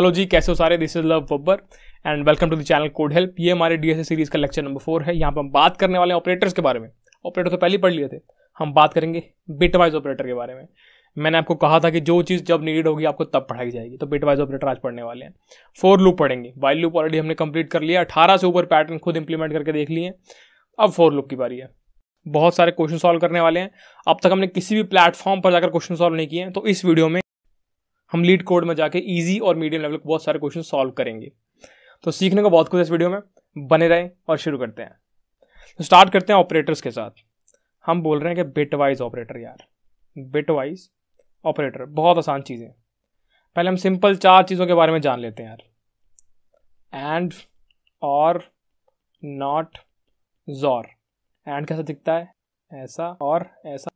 Hello जी कैसे हो सारे this is Love Babbar and welcome to the channel code help ये हमारे डीएसए सीरीज का लेक्चर नंबर फोर है यहाँ पर हम बात करने वाले हैं ऑपरेटर्स के बारे में ऑपरेटर तो पहले ही पढ़ लिए थे हम बात करेंगे बिटवाइज ऑपरेटर के बारे में मैंने आपको कहा था कि जो चीज़ जब नीडेड होगी आपको तब पढ़ाई जाएगी तो बिटवाइज ऑपरेटर आज पढ़ने वाले हैं फोर लूप पढ़ेंगे वाइल लूप ऑलरेडी हमने कंप्लीट कर लिया अठारह से ऊपर पैटर्न खुद इंप्लीमेंट करके देख लिए अब फोर लूप की बारी है बहुत सारे क्वेश्चन सॉल्व करने वाले हैं अब तक हमने किसी भी प्लेटफॉर्म पर जाकर क्वेश्चन सॉल्व नहीं किए तो इस वीडियो में हम लीड कोड में जाके ईजी और मीडियम लेवल के बहुत सारे क्वेश्चन सॉल्व करेंगे तो सीखने को बहुत कुछ इस वीडियो में बने रहें और शुरू करते हैं तो स्टार्ट करते हैं ऑपरेटर्स के साथ हम बोल रहे हैं कि बिट वाइज ऑपरेटर यार बिट वाइज ऑपरेटर बहुत आसान चीज़ है पहले हम सिंपल चार चीज़ों के बारे में जान लेते हैं यार एंड और नॉट जोर एंड कैसा दिखता है ऐसा और ऐसा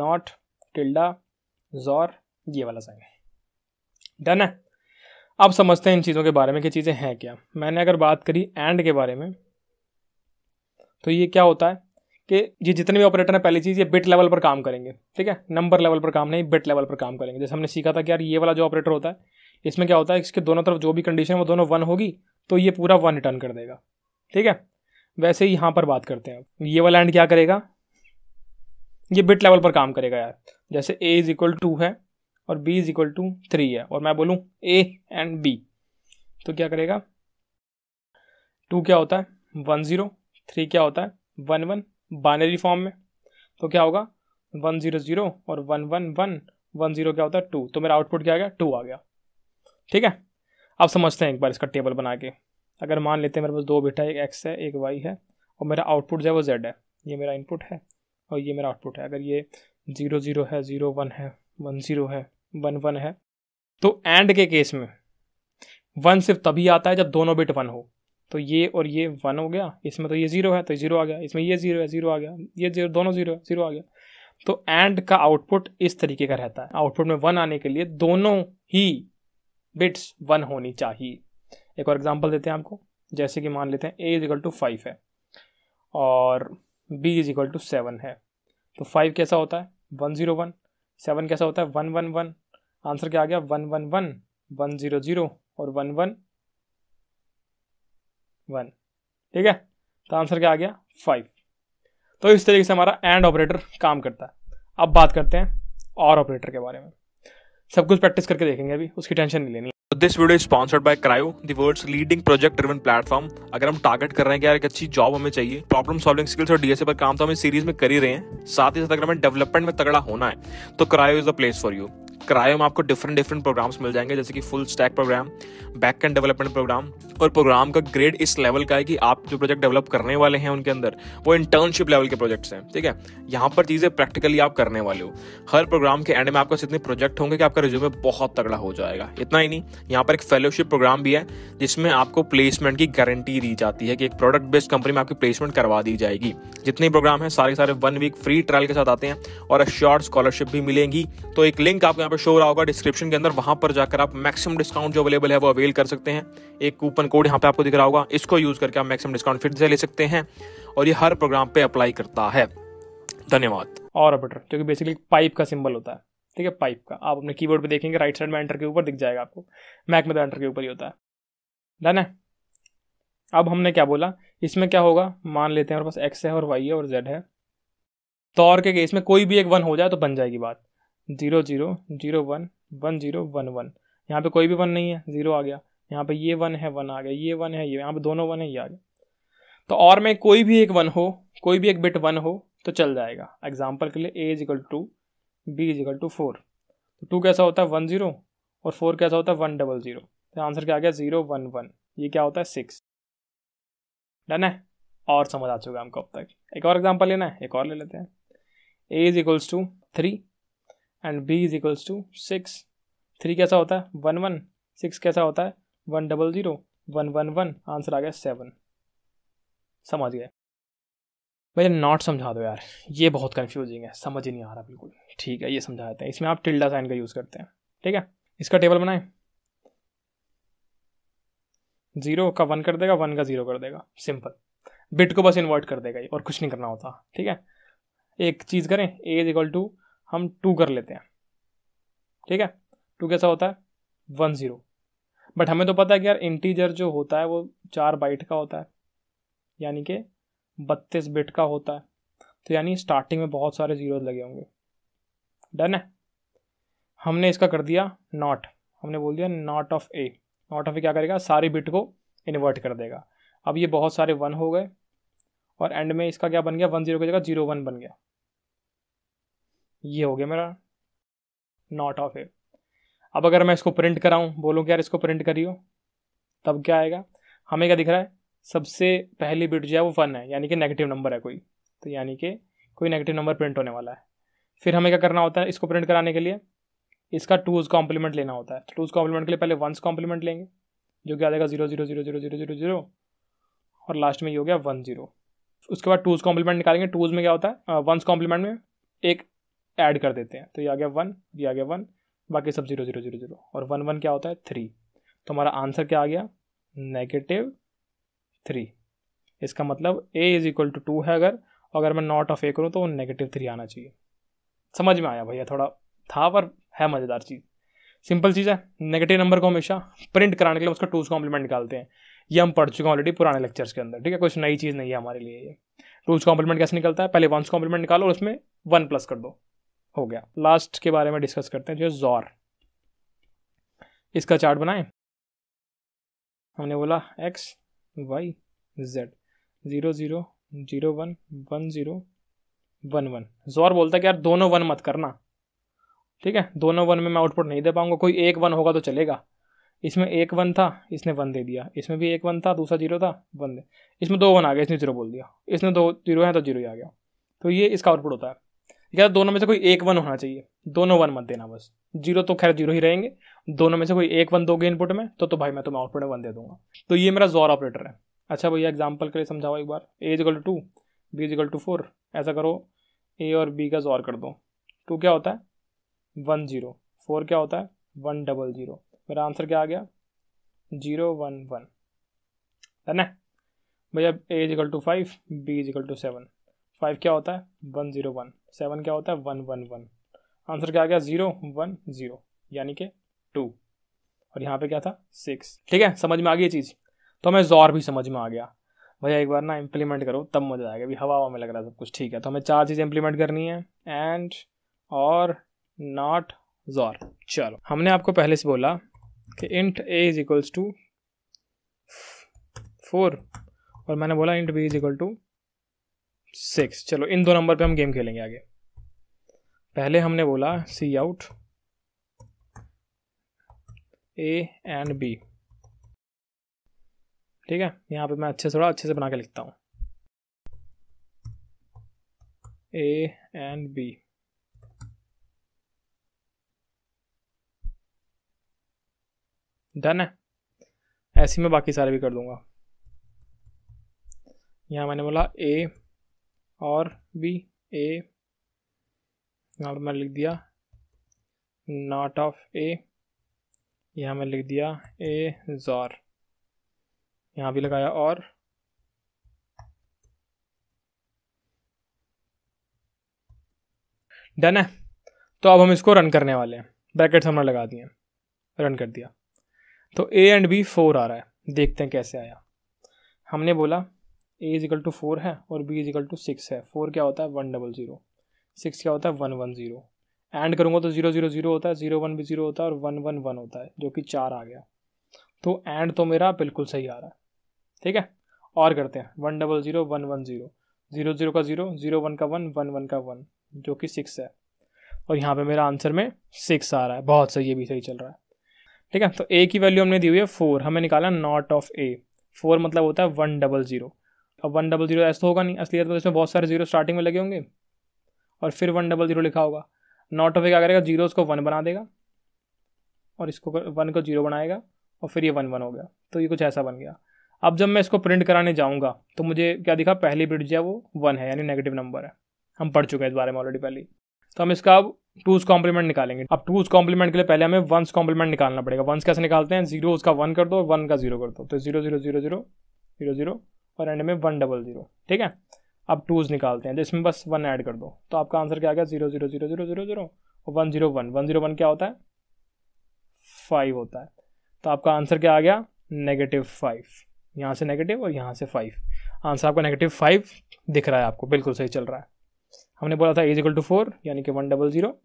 नॉट टिल्डा जोर ये वाला साइन डन है अब समझते हैं इन चीज़ों के बारे में कि चीज़ें हैं क्या मैंने अगर बात करी एंड के बारे में तो ये क्या होता है कि ये जितने भी ऑपरेटर हैं पहली चीज़ ये बिट लेवल पर काम करेंगे ठीक है नंबर लेवल पर काम नहीं बिट लेवल पर काम करेंगे जैसे हमने सीखा था कि यार ये वाला जो ऑपरेटर होता है इसमें क्या होता है इसके दोनों तरफ जो भी कंडीशन है वो दोनों वन होगी तो ये पूरा वन रिटर्न कर देगा ठीक है वैसे ही यहाँ पर बात करते हैं ये वाला एंड क्या करेगा ये बिट लेवल पर काम करेगा यार जैसे ए इज इक्वल टू है और B is equal to three है और मैं बोलूँ ए एंड बी तो क्या करेगा टू क्या होता है वन ज़ीरो थ्री क्या होता है वन वन बाइनरी फॉर्म में तो क्या होगा वन ज़ीरो ज़ीरो और one one one one zero क्या होता है टू तो मेरा आउटपुट क्या आ गया टू आ गया ठीक है अब समझते हैं एक बार इसका टेबल बना के अगर मान लेते हैं मेरे पास दो बेटा एक एक्स है एक वाई है और मेरा आउटपुट जो है वो जेड है ये मेरा इनपुट है और ये मेरा आउटपुट है अगर ये ज़ीरो ज़ीरो है ज़ीरो वन है वन ज़ीरो है वन वन है तो एंड के केस में वन सिर्फ तभी आता है जब दोनों बिट वन हो तो ये और ये वन हो गया इसमें तो ये जीरो है तो जीरो आ गया इसमें ये जीरो है जीरो आ गया ये जीरो दोनों जीरो है जीरो आ गया तो एंड का आउटपुट इस तरीके का रहता है आउटपुट में वन आने के लिए दोनों ही बिट्स वन होनी चाहिए एक और एग्जाम्पल देते हैं आपको जैसे कि मान लेते हैं A is equal to five है और B is equal to seven है तो फाइव कैसा होता है वन ज़ीरो वन सेवन कैसा होता है वन वन वन आंसर क्या आ गया one one one one zero zero और वन वन वन ठीक है तो आंसर क्या आ गया फाइव तो इस तरीके से हमारा एंड ऑपरेटर काम करता है अब बात करते हैं और ऑपरेटर के बारे में सब कुछ प्रैक्टिस करके देखेंगे अभी उसकी टेंशन नहीं लेनी this video sponsored by Crio world's leading project driven platform अगर हम टारगेट कर रहे हैं कि यार एक अच्छी जॉब हमें चाहिए प्रॉब्लम सॉल्विंग स्किल्स और डीएसए पर काम तो हम सीरीज में कर ही रहे हैं साथ ही साथ अगर हमें डेवलपमेंट में तगड़ा होना है तो Crio is the place for you Crio में आपको डिफरेंट डिफरेंट प्रोग्राम्स मिल जाएंगे जैसे कि full stack program back end development program और प्रोग्राम का ग्रेड इस लेवल का है कि आप जो प्रोजेक्ट डेवलप करने वाले हैं उनके अंदर वो इंटर्नशिप लेवल के प्रोजेक्ट्स हैं ठीक है यहाँ पर चीज़ें प्रैक्टिकली आप करने वाले हो हर प्रोग्राम के एंड में आपके इतने प्रोजेक्ट होंगे कि आपका रिज्यूमे बहुत तगड़ा हो जाएगा इतना ही नहीं यहाँ पर एक फेलोशिप प्रोग्राम भी है जिसमें आपको प्लेसमेंट की गारंटी दी जाती है कि एक प्रोडक्ट बेस्ड कंपनी में आपकी प्लेसमेंट करवा दी जाएगी जितने प्रोग्राम हैं सारे सारे वन वीक फ्री ट्रायल के साथ आते हैं और शॉर्ट स्कॉलरशिप भी मिलेंगी तो एक लिंक आपको यहाँ पर शो रहा होगा डिस्क्रिप्शन के अंदर वहां पर जाकर आप मैक्सिमम डिस्काउंट जो अवेलेबल है वो अवेल कर सकते हैं एक कूपन कोड यहाँ पे आपको दिख रहा होगा इसको यूज करके आप मैक्सिमम डिस्काउंट फिर से ले सकते हैं और ये हर प्रोग्राम पे अप्लाई करता है धन्यवाद और ऑपरेटर क्योंकि बेसिकली पाइप का सिंबल होता है ठीक है पाइप का आप अपने कीबोर्ड पे देखेंगे राइट साइड में एंटर के ऊपर दिख जाएगा आपको मैक में तो एंटर के ऊपर ही होता है डन है अब हमने क्या बोला इसमें क्या होगा मान लेते हैं हमारे पास एक्स है और वाई है और जेड है तो और के केस में कोई भी एक वन हो जाए तो बन जाएगी बात zero zero zero one one zero one one यहाँ पे कोई भी वन नहीं है ज़ीरो आ गया यहाँ पे ये वन है वन आ गया ये वन है ये यहाँ पे दोनों वन है ये आ गया तो और में कोई भी एक वन हो कोई भी एक बिट वन हो तो चल जाएगा एग्जाम्पल के लिए A is equal to B is equal to four तो टू कैसा होता है वन ज़ीरो और फोर कैसा होता है वन डबल ज़ीरो तो आंसर क्या आ गया ज़ीरो वन वन ये क्या होता है सिक्स डन है और समझ आ चुका हमको अब तक एक और एग्जाम्पल लेना है एक और ले लेते हैं A is equals to three and B is equals to six three कैसा होता है वन वन सिक्स कैसा होता है one double zero one one one answer आ गया सेवन समझ गए भैया नॉट समझा दो यार ये बहुत कन्फ्यूजिंग है समझ ही नहीं आ रहा बिल्कुल ठीक है ये समझा देते हैं इसमें आप टिल्डा साइन का यूज़ करते हैं ठीक है इसका टेबल बनाएं जीरो का वन कर देगा वन का जीरो कर देगा सिंपल बिट को बस इन्वर्ट कर देगा ये और कुछ नहीं करना होता ठीक है एक चीज़ करें ए इज इक्वल टू हम टू कर लेते हैं ठीक है टू कैसा होता है वन ज़ीरो बट हमें तो पता है कि यार इंटीजर जो होता है वो चार बाइट का होता है यानी कि बत्तीस बिट का होता है तो यानी स्टार्टिंग में बहुत सारे जीरो लगे होंगे डन है हमने इसका कर दिया नॉट हमने बोल दिया not of A not of A क्या करेगा सारी बिट को इन्वर्ट कर देगा अब ये बहुत सारे वन हो गए और एंड में इसका क्या बन गया वन जीरो की जगह जीरो वन बन गया ये हो गया मेरा नॉट ऑफ ए अब अगर मैं इसको प्रिंट कराऊँ बोलूँ कि यार इसको प्रिंट करियो तब क्या आएगा हमें क्या दिख रहा है सबसे पहली बिट जो है वो वन है यानी कि नेगेटिव नंबर है कोई तो यानी कि कोई नेगेटिव नंबर प्रिंट होने वाला है फिर हमें क्या करना होता है इसको प्रिंट कराने के लिए इसका टूज कॉम्प्लीमेंट लेना होता है टूज कॉम्प्लीमेंट के लिए पहले वंस कॉम्प्लीमेंट लेंगे जो कि आ जाएगा zero zero zero zero zero zero zero और लास्ट में ये हो गया वन जीरो उसके बाद टूज कॉम्प्लीमेंट निकालेंगे टूज में क्या होता है वंस कॉम्प्लीमेंट में एक ऐड कर देते हैं तो ये आ गया वन ये आ गया वन बाकी सब जीरो जीरो जीरो जीरो और वन वन क्या होता है थ्री तो हमारा आंसर क्या आ गया नेगेटिव थ्री इसका मतलब A is equal to two है अगर अगर मैं नॉट ऑफ ए करूँ तो नेगेटिव थ्री आना चाहिए समझ में आया भैया थोड़ा था पर है मज़ेदार चीज़ सिंपल चीज़ है नेगेटिव नंबर को हमेशा प्रिंट कराने के लिए उसका टूज कॉम्प्लीमेंट निकालते हैं ये हम पढ़ चुके हैं ऑलरेडी पुराने लेक्चर्स के अंदर ठीक है कुछ नई चीज़ नहीं है हमारे लिए ये टूज कॉम्प्लीमेंट कैसे निकलता है पहले वंस कॉम्प्लीमेंट निकालो और उसमें वन प्लस कर दो हो गया लास्ट के बारे में डिस्कस करते हैं जो जोर इसका चार्ट बनाएं हमने बोला X Y Z zero zero zero one one zero one one xor बोलता है कि यार दोनों वन मत करना ठीक है दोनों वन में मैं आउटपुट नहीं दे पाऊंगा कोई एक वन होगा तो चलेगा इसमें एक वन था इसने वन दे दिया इसमें भी एक वन था दूसरा जीरो था वन दे इसमें दो वन आ गया इसने जीरो बोल दिया इसने दो जीरो है तो जीरो ही आ गया तो ये इसका आउटपुट होता है या दोनों में से कोई एक वन होना चाहिए दोनों वन मत देना बस जीरो तो खैर जीरो ही रहेंगे दोनों में से कोई एक वन दोगे इनपुट में तो तो भाई मैं तुम्हें आउटपुट में वन दे दूंगा तो ये मेरा जोर ऑपरेटर है अच्छा भैया एग्जाम्पल के लिए समझाओ एक बार A is equal to B is equal to four ऐसा करो ए और बी का जोर कर दो टू क्या होता है वन जीरो फोर क्या होता है वन डबल जीरो मेरा आंसर क्या आ गया जीरो वन वन है ना भैया A is equal to five B is equal to seven five क्या होता है वन जीरो वन सेवन क्या होता है वन वन वन आंसर क्या आ गया जीरो वन जीरो यानी कि टू और यहाँ पे क्या था सिक्स ठीक है समझ में आ गई चीज़ तो हमें जोर भी समझ में आ गया भैया एक बार ना इम्प्लीमेंट करो तब मज़ा आएगा अभी हवा हवा में लग रहा है सब कुछ ठीक है तो हमें चार चीज़ें इम्प्लीमेंट करनी है एंड और नॉट जोर चलो हमने आपको पहले से बोला कि int A is equals to four और मैंने बोला int B is equal to six चलो इन दो नंबर पे हम गेम खेलेंगे आगे पहले हमने बोला सी आउट ए एंड बी ठीक है यहाँ पे मैं अच्छे से थोड़ा अच्छे से बना के लिखता हूँ ए एंड बी डन है ऐसे में बाकी सारे भी कर दूंगा यहाँ मैंने बोला ए और बी ए यहाँ मैं लिख दिया नॉट ऑफ ए यहाँ मैं लिख दिया ए ज़ार यहाँ भी लगाया और डन है तो अब हम इसको रन करने वाले हैं ब्रैकेट्स हमने लगा दिए रन कर दिया तो ए एंड बी फोर आ रहा है देखते हैं कैसे आया हमने बोला ए इजिकल टू फोर है और बी इजिकल टू सिक्स है फोर क्या होता है वन डबल ज़ीरो सिक्स क्या होता है वन वन ज़ीरो एंड करूँगा तो जीरो जीरो जीरो होता है जीरो वन भी जीरो होता है और वन वन वन होता है जो कि चार आ गया तो एंड तो मेरा बिल्कुल सही आ रहा है ठीक है और करते हैं one double zero one one zero zero zero का ज़ीरो ज़ीरो वन का वन वन वन का वन जो कि सिक्स है और यहाँ पे मेरा आंसर में सिक्स आ रहा है बहुत सही ये भी सही चल रहा है ठीक है तो ए की वैल्यू हमने दी हुई है फोर हमें निकाला नॉट ऑफ ए फोर मतलब होता है वन डबल ज़ीरो अब वन डबल जीरो ऐसा तो होगा नहीं असलियत में तो इसमें बहुत सारे जीरो स्टार्टिंग में लगे होंगे और फिर वन डबल जीरो लिखा होगा नॉट ऑफ क्या करेगा जीरो उसको वन बना देगा और इसको वन को जीरो बनाएगा और फिर ये वन वन हो गया तो ये कुछ ऐसा बन गया अब जब मैं इसको प्रिंट कराने जाऊँगा तो मुझे क्या दिखा पहली ब्रिड जो है वो वन है यानी नेगेटिव नंबर है हम पढ़ चुके हैं इस बारे में ऑलरेडी पहले तो हम इसका अब टूज कॉम्प्लीमेंट निकालेंगे अब टूज कॉम्प्लीमेंट के लिए पहले हमें वंस कॉम्प्लीमेंट निकालना पड़ेगा वंस कैसे निकालते हैं जीरो उसका वन कर दो और वन का जीरो कर दो तो zero zero zero zero zero zero और एंड में वन डबल ज़ीरो ठीक है अब टूज़ निकालते हैं तो इसमें बस वन ऐड कर दो तो आपका आंसर क्या आ गया zero zero zero zero zero zero और one zero one one zero one क्या होता है फाइव होता है तो आपका आंसर क्या आ गया नेगेटिव फाइव यहाँ से नेगेटिव और यहाँ से फाइव आंसर आपका नेगेटिव फाइव दिख रहा है आपको बिल्कुल सही चल रहा है हमने बोला था एजिकल टू फोर यानी कि one double zero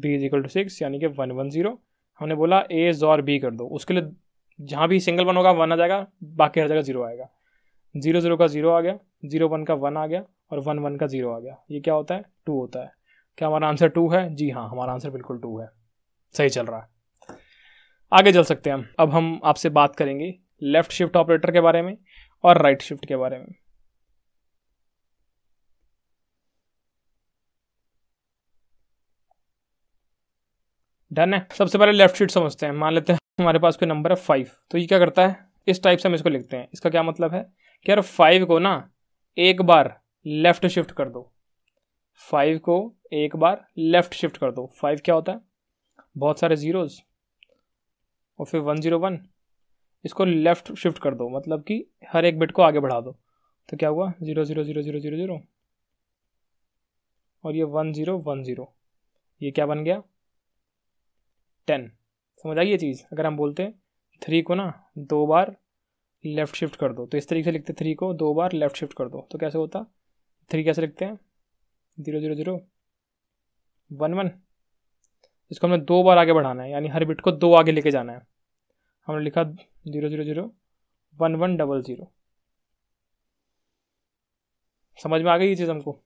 B is equal to six यानी कि वन वन ज़ीरो हमने बोला ए और बी कर दो उसके लिए जहाँ भी सिंगल वन होगा वन आ जाएगा बाकी हर जगह जीरो आएगा जीरो जीरो का जीरो आ गया जीरो वन का वन आ गया और वन वन का जीरो आ गया ये क्या होता है टू होता है क्या हमारा आंसर टू है जी हाँ हमारा आंसर बिल्कुल टू है सही चल रहा है आगे चल सकते हैं हम अब हम आपसे बात करेंगे लेफ्ट शिफ्ट ऑपरेटर के बारे में और राइट शिफ्ट के बारे में डन है सबसे पहले लेफ्ट शिफ्ट समझते हैं मान लेते हैं हमारे पास कोई नंबर है फाइव तो ये क्या करता है इस टाइप से हम इसको लिखते हैं इसका क्या मतलब है कि यार फाइव को ना एक बार लेफ़्ट शिफ्ट कर दो फाइव को एक बार लेफ़्ट शिफ्ट कर दो फाइव क्या होता है बहुत सारे ज़ीरोज़ और फिर वन ज़ीरो वन इसको लेफ़्ट शिफ्ट कर दो मतलब कि हर एक बिट को आगे बढ़ा दो तो क्या हुआ zero zero zero zero zero zero और ये वन ज़ीरो वन ज़ीरो ये क्या बन गया टेन समझ आई ये चीज़ अगर हम बोलते हैं थ्री को ना दो बार लेफ्ट शिफ्ट कर दो तो इस तरीके से लिखते थ्री को दो बार लेफ्ट शिफ्ट कर दो तो कैसे होता थ्री कैसे लिखते हैं zero zero zero one one इसको हमने दो बार आगे बढ़ाना है यानी हर बिट को दो आगे लेके जाना है हमने लिखा zero zero zero one one double zero समझ में आ गई ये चीज़ हमको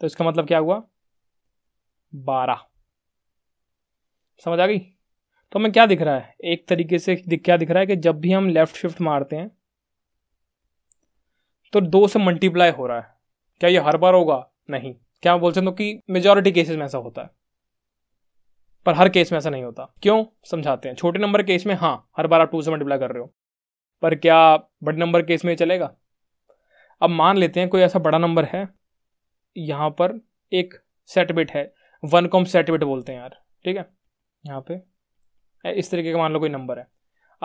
तो इसका मतलब क्या हुआ बारह समझ आ गई तो हमें क्या दिख रहा है एक तरीके से क्या दिख रहा है कि जब भी हम लेफ़्ट शिफ्ट मारते हैं तो दो से मल्टीप्लाई हो रहा है क्या ये हर बार होगा नहीं क्या बोल सकते हो कि मेजोरिटी केसेस में ऐसा होता है पर हर केस में ऐसा नहीं होता क्यों समझाते हैं छोटे नंबर केस में हाँ हर बार आप टू से मल्टीप्लाई कर रहे हो पर क्या बड़े नंबर केस में चलेगा अब मान लेते हैं कोई ऐसा बड़ा नंबर है यहाँ पर एक सेट बिट है वन कॉम सेट बिट बोलते हैं यार ठीक है यहाँ पे इस तरीके का मान लो कोई नंबर है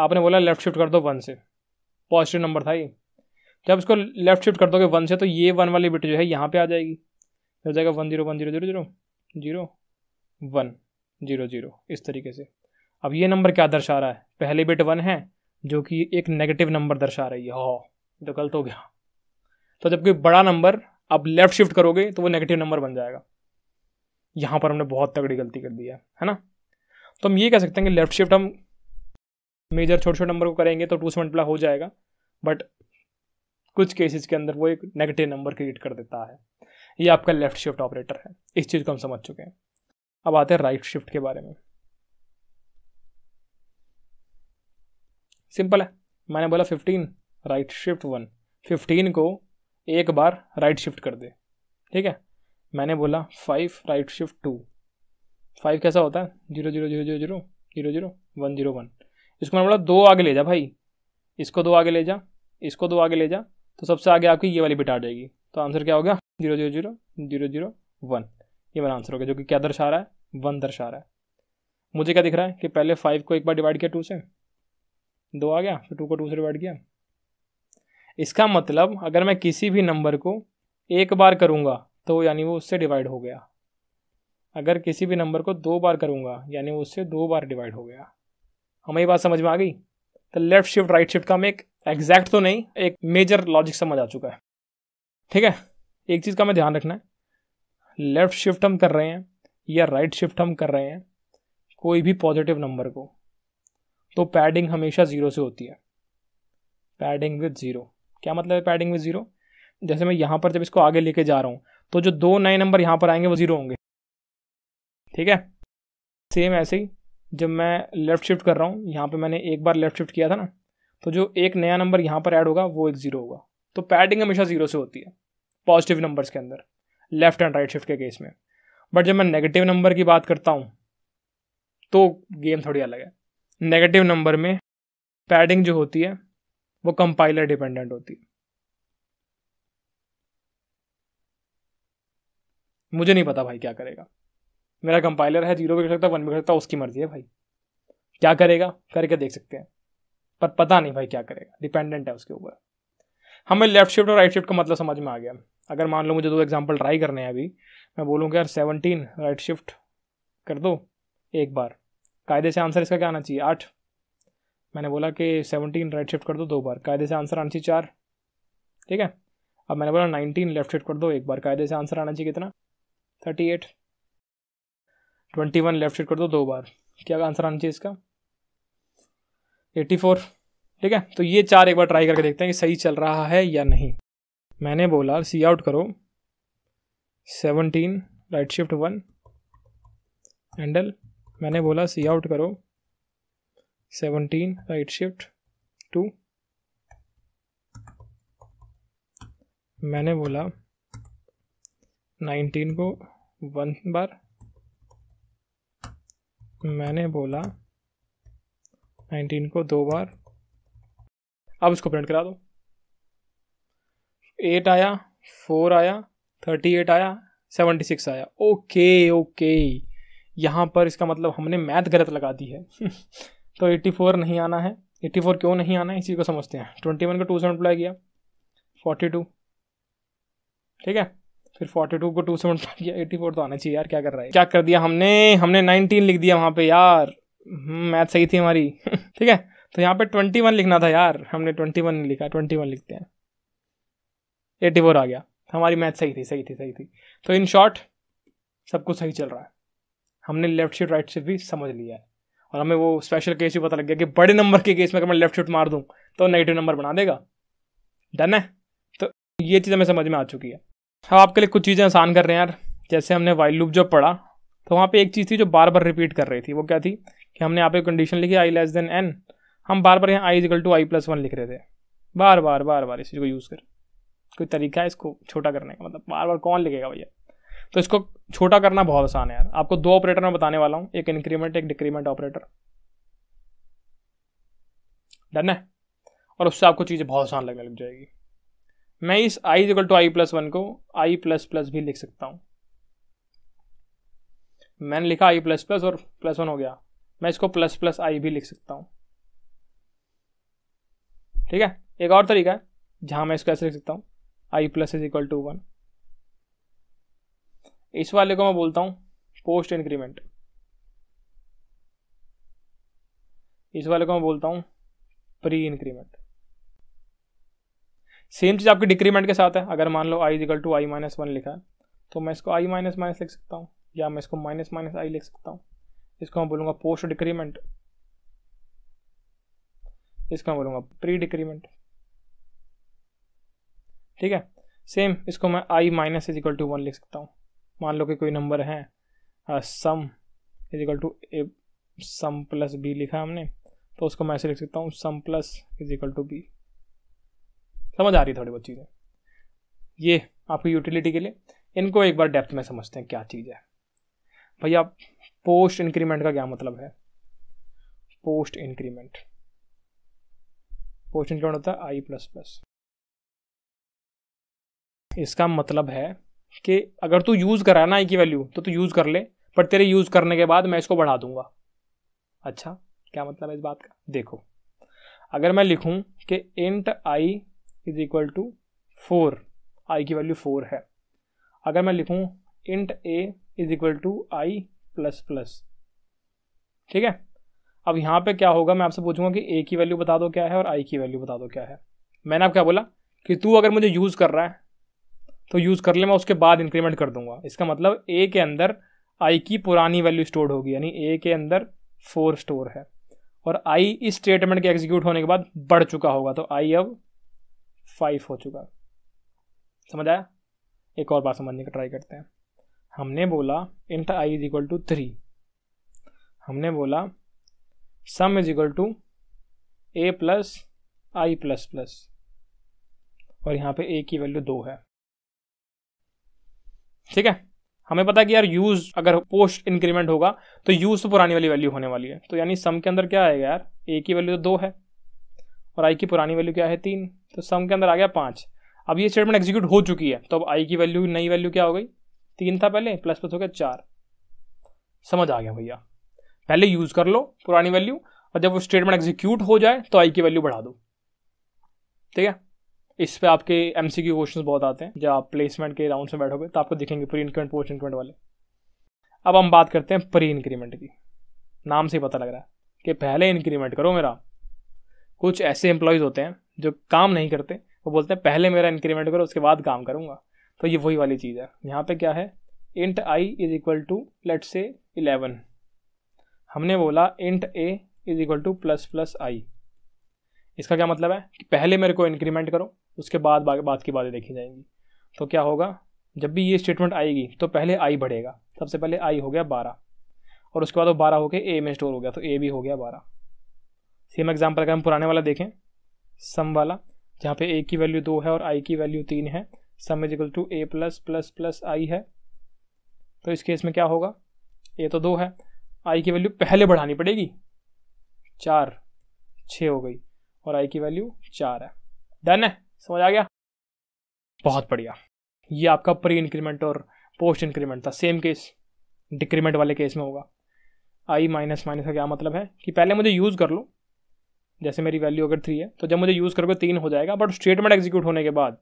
आपने बोला लेफ्ट शिफ्ट कर दो वन से पॉजिटिव नंबर था ये जब इसको लेफ्ट शिफ्ट कर दोगे वन से तो ये वन वाली बिट जो है यहाँ पे आ जाएगी हो जाएगा one zero one zero zero zero zero one zero zero इस तरीके से अब ये नंबर क्या दर्शा रहा है पहले बिट वन है जो कि एक नेगेटिव नंबर दर्शा रही है हो तो गलत हो गया तो जब कोई बड़ा नंबर अब लेफ्ट शिफ्ट करोगे तो वो नेगेटिव नंबर बन जाएगा यहाँ पर हमने बहुत तगड़ी गलती कर दी है है ना तो हम ये कह सकते हैं कि लेफ्ट शिफ्ट हम मेजर छोटे छोटे नंबर को करेंगे तो टू से मल्टीप्लाई हो जाएगा बट कुछ केसेस के अंदर वो एक नेगेटिव नंबर क्रिएट कर देता है ये आपका लेफ्ट शिफ्ट ऑपरेटर है इस चीज़ को हम समझ चुके हैं अब आते हैं राइट शिफ्ट के बारे में सिंपल है मैंने बोला fifteen right shift one fifteen को एक बार राइट शिफ्ट कर दे ठीक है मैंने बोला five right shift two five कैसा होता है zero zero zero zero zero zero zero one zero one इसको मैंने बोला दो आगे ले जा भाई इसको दो आगे ले जा इसको दो आगे ले जा तो सबसे आगे आपकी ये वाली बिट आ जाएगी तो आंसर क्या हो गया zero zero zero zero zero one ये मेरा आंसर हो गया जो कि क्या दर्शा रहा है वन दर्शा रहा है मुझे क्या दिख रहा है कि पहले फाइव को एक बार डिवाइड किया टू से दो आ गया फिर टू को टू से डिवाइड किया इसका मतलब अगर मैं किसी भी नंबर को एक बार करूँगा तो यानी वो उससे डिवाइड हो गया अगर किसी भी नंबर को दो बार करूँगा यानी वो उससे दो बार डिवाइड हो गया हमें ये बात समझ में आ गई तो लेफ़्ट शिफ्ट राइट शिफ्ट का हम एक एग्जैक्ट तो नहीं एक मेजर लॉजिक समझ आ चुका है ठीक है एक चीज़ का हमें ध्यान रखना है लेफ़्ट शिफ्ट हम कर रहे हैं या राइट right शिफ्ट हम कर रहे हैं कोई भी पॉजिटिव नंबर को तो पैडिंग हमेशा ज़ीरो से होती है पैडिंग विद ज़ीरो क्या मतलब है पैडिंग विद ज़ीरो जैसे मैं यहां पर जब इसको आगे लेके जा रहा हूं तो जो दो नए नंबर यहां पर आएंगे वो ज़ीरो होंगे ठीक है सेम ऐसे ही जब मैं लेफ़्ट शिफ्ट कर रहा हूँ यहां पे मैंने एक बार लेफ़्ट शिफ्ट किया था ना तो जो एक नया नंबर यहाँ पर ऐड होगा वो एक ज़ीरो होगा तो पैडिंग हमेशा ज़ीरो से होती है पॉजिटिव नंबर्स के अंदर लेफ्ट एंड राइट शिफ्ट के केस में बट जब मैं नेगेटिव नंबर की बात करता हूँ तो गेम थोड़ी अलग है नेगेटिव नंबर में पैडिंग जो होती है वो कंपाइलर डिपेंडेंट होती है मुझे नहीं पता भाई क्या करेगा मेरा कंपाइलर है जीरो भी कर सकता है वन भी कर सकता है उसकी मर्जी है भाई क्या करेगा करके देख सकते हैं पर पता नहीं भाई क्या करेगा डिपेंडेंट है उसके ऊपर हमें लेफ्ट शिफ्ट और राइट शिफ्ट का मतलब समझ में आ गया अगर मान लो मुझे दो एग्जाम्पल ट्राई करने हैं अभी मैं बोलूँगा यार सेवनटीन राइट शिफ्ट कर दो एक बार कायदे से आंसर इसका क्या आना चाहिए आठ मैंने बोला कि सेवनटीन राइट शिफ्ट कर दो दो बार कायदे से आंसर आना चाहिए चार ठीक है अब मैंने बोला नाइनटीन लेफ्ट शिफ्ट कर दो एक बार कायदे से आंसर आना चाहिए कितना thirty eight twenty one left shift कर दो दो बार क्या आंसर आना चाहिए इसका एट्टी फोर ठीक है तो ये चार एक बार ट्राई करके देखते हैं कि सही चल रहा है या नहीं मैंने बोला सी आउट करो seventeen right shift one endl मैंने बोला सी आउट करो सेवनटीन राइट शिफ्ट टू मैंने बोला नाइनटीन को वन बार मैंने बोला नाइनटीन को दो बार अब उसको प्रिंट करा दो एट आया फोर आया थर्टी एट आया सेवेंटी सिक्स आया ओके ओके यहाँ पर इसका मतलब हमने मैथ गलत लगा दी है तो एट्टी फोर नहीं आना है एट्टी फोर क्यों नहीं आना है इसी को समझते हैं ट्वेंटी वन को टू से मल्टीप्लाई किया फोर्टी टू ठीक है फिर फोर्टी टू को टू से मल्टीप्लाई किया एट्टी फोर तो आना चाहिए यार क्या कर रहा है क्या कर दिया हमने हमने नाइनटीन लिख दिया वहाँ पे यार मैथ हम्म, सही थी हमारी ठीक है तो यहाँ पे ट्वेंटी वन लिखना था यार हमने ट्वेंटी वन नहीं लिखा ट्वेंटी वन लिखते हैं एटी फोर आ गया हमारी मैथ सही थी सही थी सही थी तो इन शॉर्ट सब कुछ सही चल रहा है हमने लेफ्ट शिफ्ट राइट शिफ्ट भी समझ लिया है और हमें वो स्पेशल केस भी पता लग गया कि बड़े नंबर के केस में अगर मैं लेफ्ट शिफ्ट मार दूँ तो नेगेटिव नंबर बना देगा डन है तो ये चीज़ हमें समझ में आ चुकी है अब आपके लिए कुछ चीज़ें आसान कर रहे हैं यार जैसे हमने वाइल्ड लूप जो पढ़ा तो वहाँ पे एक चीज़ थी जो बार बार रिपीट कर रही थी वो क्या थी हमने यहाँ पे कंडीशन लिखी आई लेस देन एन हम बार बार यहाँ I is equal to I plus one लिख रहे थे बार बार बार बार इस चीज़ को यूज़ कर कोई तरीका है इसको छोटा करने का मतलब बार बार कौन लिखेगा भैया तो इसको छोटा करना बहुत आसान है यार आपको दो ऑपरेटर में बताने वाला हूँ एक इंक्रीमेंट एक डिक्रीमेंट ऑपरेटर डन है और उससे आपको चीज़ें बहुत आसान लगने लग जाएगी मैं इस i is equal to I plus one को i प्लस प्लस भी लिख सकता हूँ मैंने लिखा i प्लस प्लस और प्लस वन हो गया मैं इसको प्लस प्लस आई भी लिख सकता हूँ ठीक है एक और तरीका है जहाँ मैं इसको ऐसे लिख सकता हूँ I plus is equal to one इस वाले को मैं बोलता हूँ पोस्ट इंक्रीमेंट इस वाले को मैं बोलता हूँ प्री इंक्रीमेंट सेम चीज़ आपके डिक्रीमेंट के साथ है अगर मान लो I is equal to I minus one लिखा है तो मैं इसको आई माइनस माइनस लिख सकता हूँ या मैं इसको माइनस माइनस आई लिख सकता हूँ इसको मैं बोलूँगा पोस्ट डिक्रीमेंट इसको मैं बोलूँगा प्री डिक्रीमेंट ठीक है सेम इसको मैं I minus is equal to one लिख सकता हूँ मान लो कि कोई नंबर है आ, sum is equal to A sum plus B लिखा हमने तो उसको मैं ऐसे लिख सकता हूँ sum plus is equal to B समझ आ रही है थोड़ी बहुत चीज़ें ये आपकी यूटिलिटी के लिए इनको एक बार डेप्थ में समझते हैं क्या चीज़ है भैया आप पोस्ट इंक्रीमेंट का क्या मतलब है पोस्ट इंक्रीमेंट पोस्ट इंक्रीमेंट होता है आई प्लस प्लस इसका मतलब है कि अगर तू यूज़ करा ना आई की वैल्यू तो तू यूज़ कर ले पर तेरे यूज़ करने के बाद मैं इसको बढ़ा दूंगा अच्छा क्या मतलब है इस बात का देखो अगर मैं लिखूं कि int I is equal to four I की वैल्यू फोर है अगर मैं लिखूं int A is equal to I plus plus ठीक है अब यहां पे क्या होगा मैं आपसे पूछूंगा कि ए की वैल्यू बता दो क्या है और आई की वैल्यू बता दो क्या है मैंने आप क्या बोला कि तू अगर मुझे यूज़ कर रहा है तो यूज़ कर ले मैं उसके बाद इंक्रीमेंट कर दूंगा इसका मतलब ए के अंदर आई की पुरानी वैल्यू स्टोर होगी यानी ए के अंदर फोर स्टोर है और आई इस स्टेटमेंट के एग्जीक्यूट होने के बाद बढ़ चुका होगा तो आई अब फाइव हो चुका समझ आया एक और बात समझने का ट्राई करते हैं हमने बोला int I is equal to three हमने बोला sum is equal to A plus I plus plus और यहाँ पे ए की वैल्यू दो है ठीक है हमें पता है कि यार यूज अगर पोस्ट इंक्रीमेंट होगा तो यूज तो पुरानी वाली वैल्यू होने वाली है तो यानी सम के अंदर क्या आएगा यार ए की वैल्यू तो दो है और आई की पुरानी वैल्यू क्या है तीन तो सम के अंदर आ गया पाँच अब ये स्टेटमेंट एग्जीक्यूट हो चुकी है तो अब आई की वैल्यू नई वैल्यू क्या हो गई तीन था पहले प्लस प्लस हो गया चार समझ आ गया भैया पहले यूज कर लो पुरानी वैल्यू और जब वो स्टेटमेंट एग्जीक्यूट हो जाए तो आई की वैल्यू बढ़ा दो ठीक है इस पे आपके एम सी क्यू क्वेश्चन बहुत आते हैं जब आप प्लेसमेंट के राउंड में बैठोगे तो आपको दिखेंगे प्री इंक्रीमेंट पोस्ट इंक्रीमेंट वाले अब हम बात करते हैं प्री इंक्रीमेंट की नाम से ही पता लग रहा है कि पहले इंक्रीमेंट करो मेरा कुछ ऐसे एम्प्लॉयज़ होते हैं जो काम नहीं करते वो बोलते हैं पहले मेरा इंक्रीमेंट करो उसके बाद काम करूँगा तो ये वही वाली चीज़ है यहाँ पे क्या है int I is equal to लेट से इलेवन हमने बोला int A is equal to plus plus I इसका क्या मतलब है कि पहले मेरे को इंक्रीमेंट करो उसके बाद बात की बातें देखी जाएंगी तो क्या होगा जब भी ये स्टेटमेंट आएगी तो पहले आई बढ़ेगा सबसे पहले आई हो गया बारह और उसके बाद वो बारह होकर ए में स्टोर हो गया तो ए भी हो गया बारह सेम एग्जाम्पल अगर हम पुराने वाला देखें सम वाला जहाँ पे ए की वैल्यू दो है और आई की वैल्यू तीन है sum is equal to A plus plus plus I है तो इस केस में क्या होगा ए तो दो है आई की वैल्यू पहले बढ़ानी पड़ेगी चार छ हो गई और आई की वैल्यू चार है डन है समझ आ गया बहुत बढ़िया ये आपका प्री इंक्रीमेंट और पोस्ट इंक्रीमेंट था सेम केस डिक्रीमेंट वाले केस में होगा आई माइनस माइनस का क्या मतलब है कि पहले मुझे यूज़ कर लो जैसे मेरी वैल्यू अगर थ्री है तो जब मुझे यूज़ करोगे तीन हो जाएगा बट स्टेटमेंट एग्जीक्यूट होने के बाद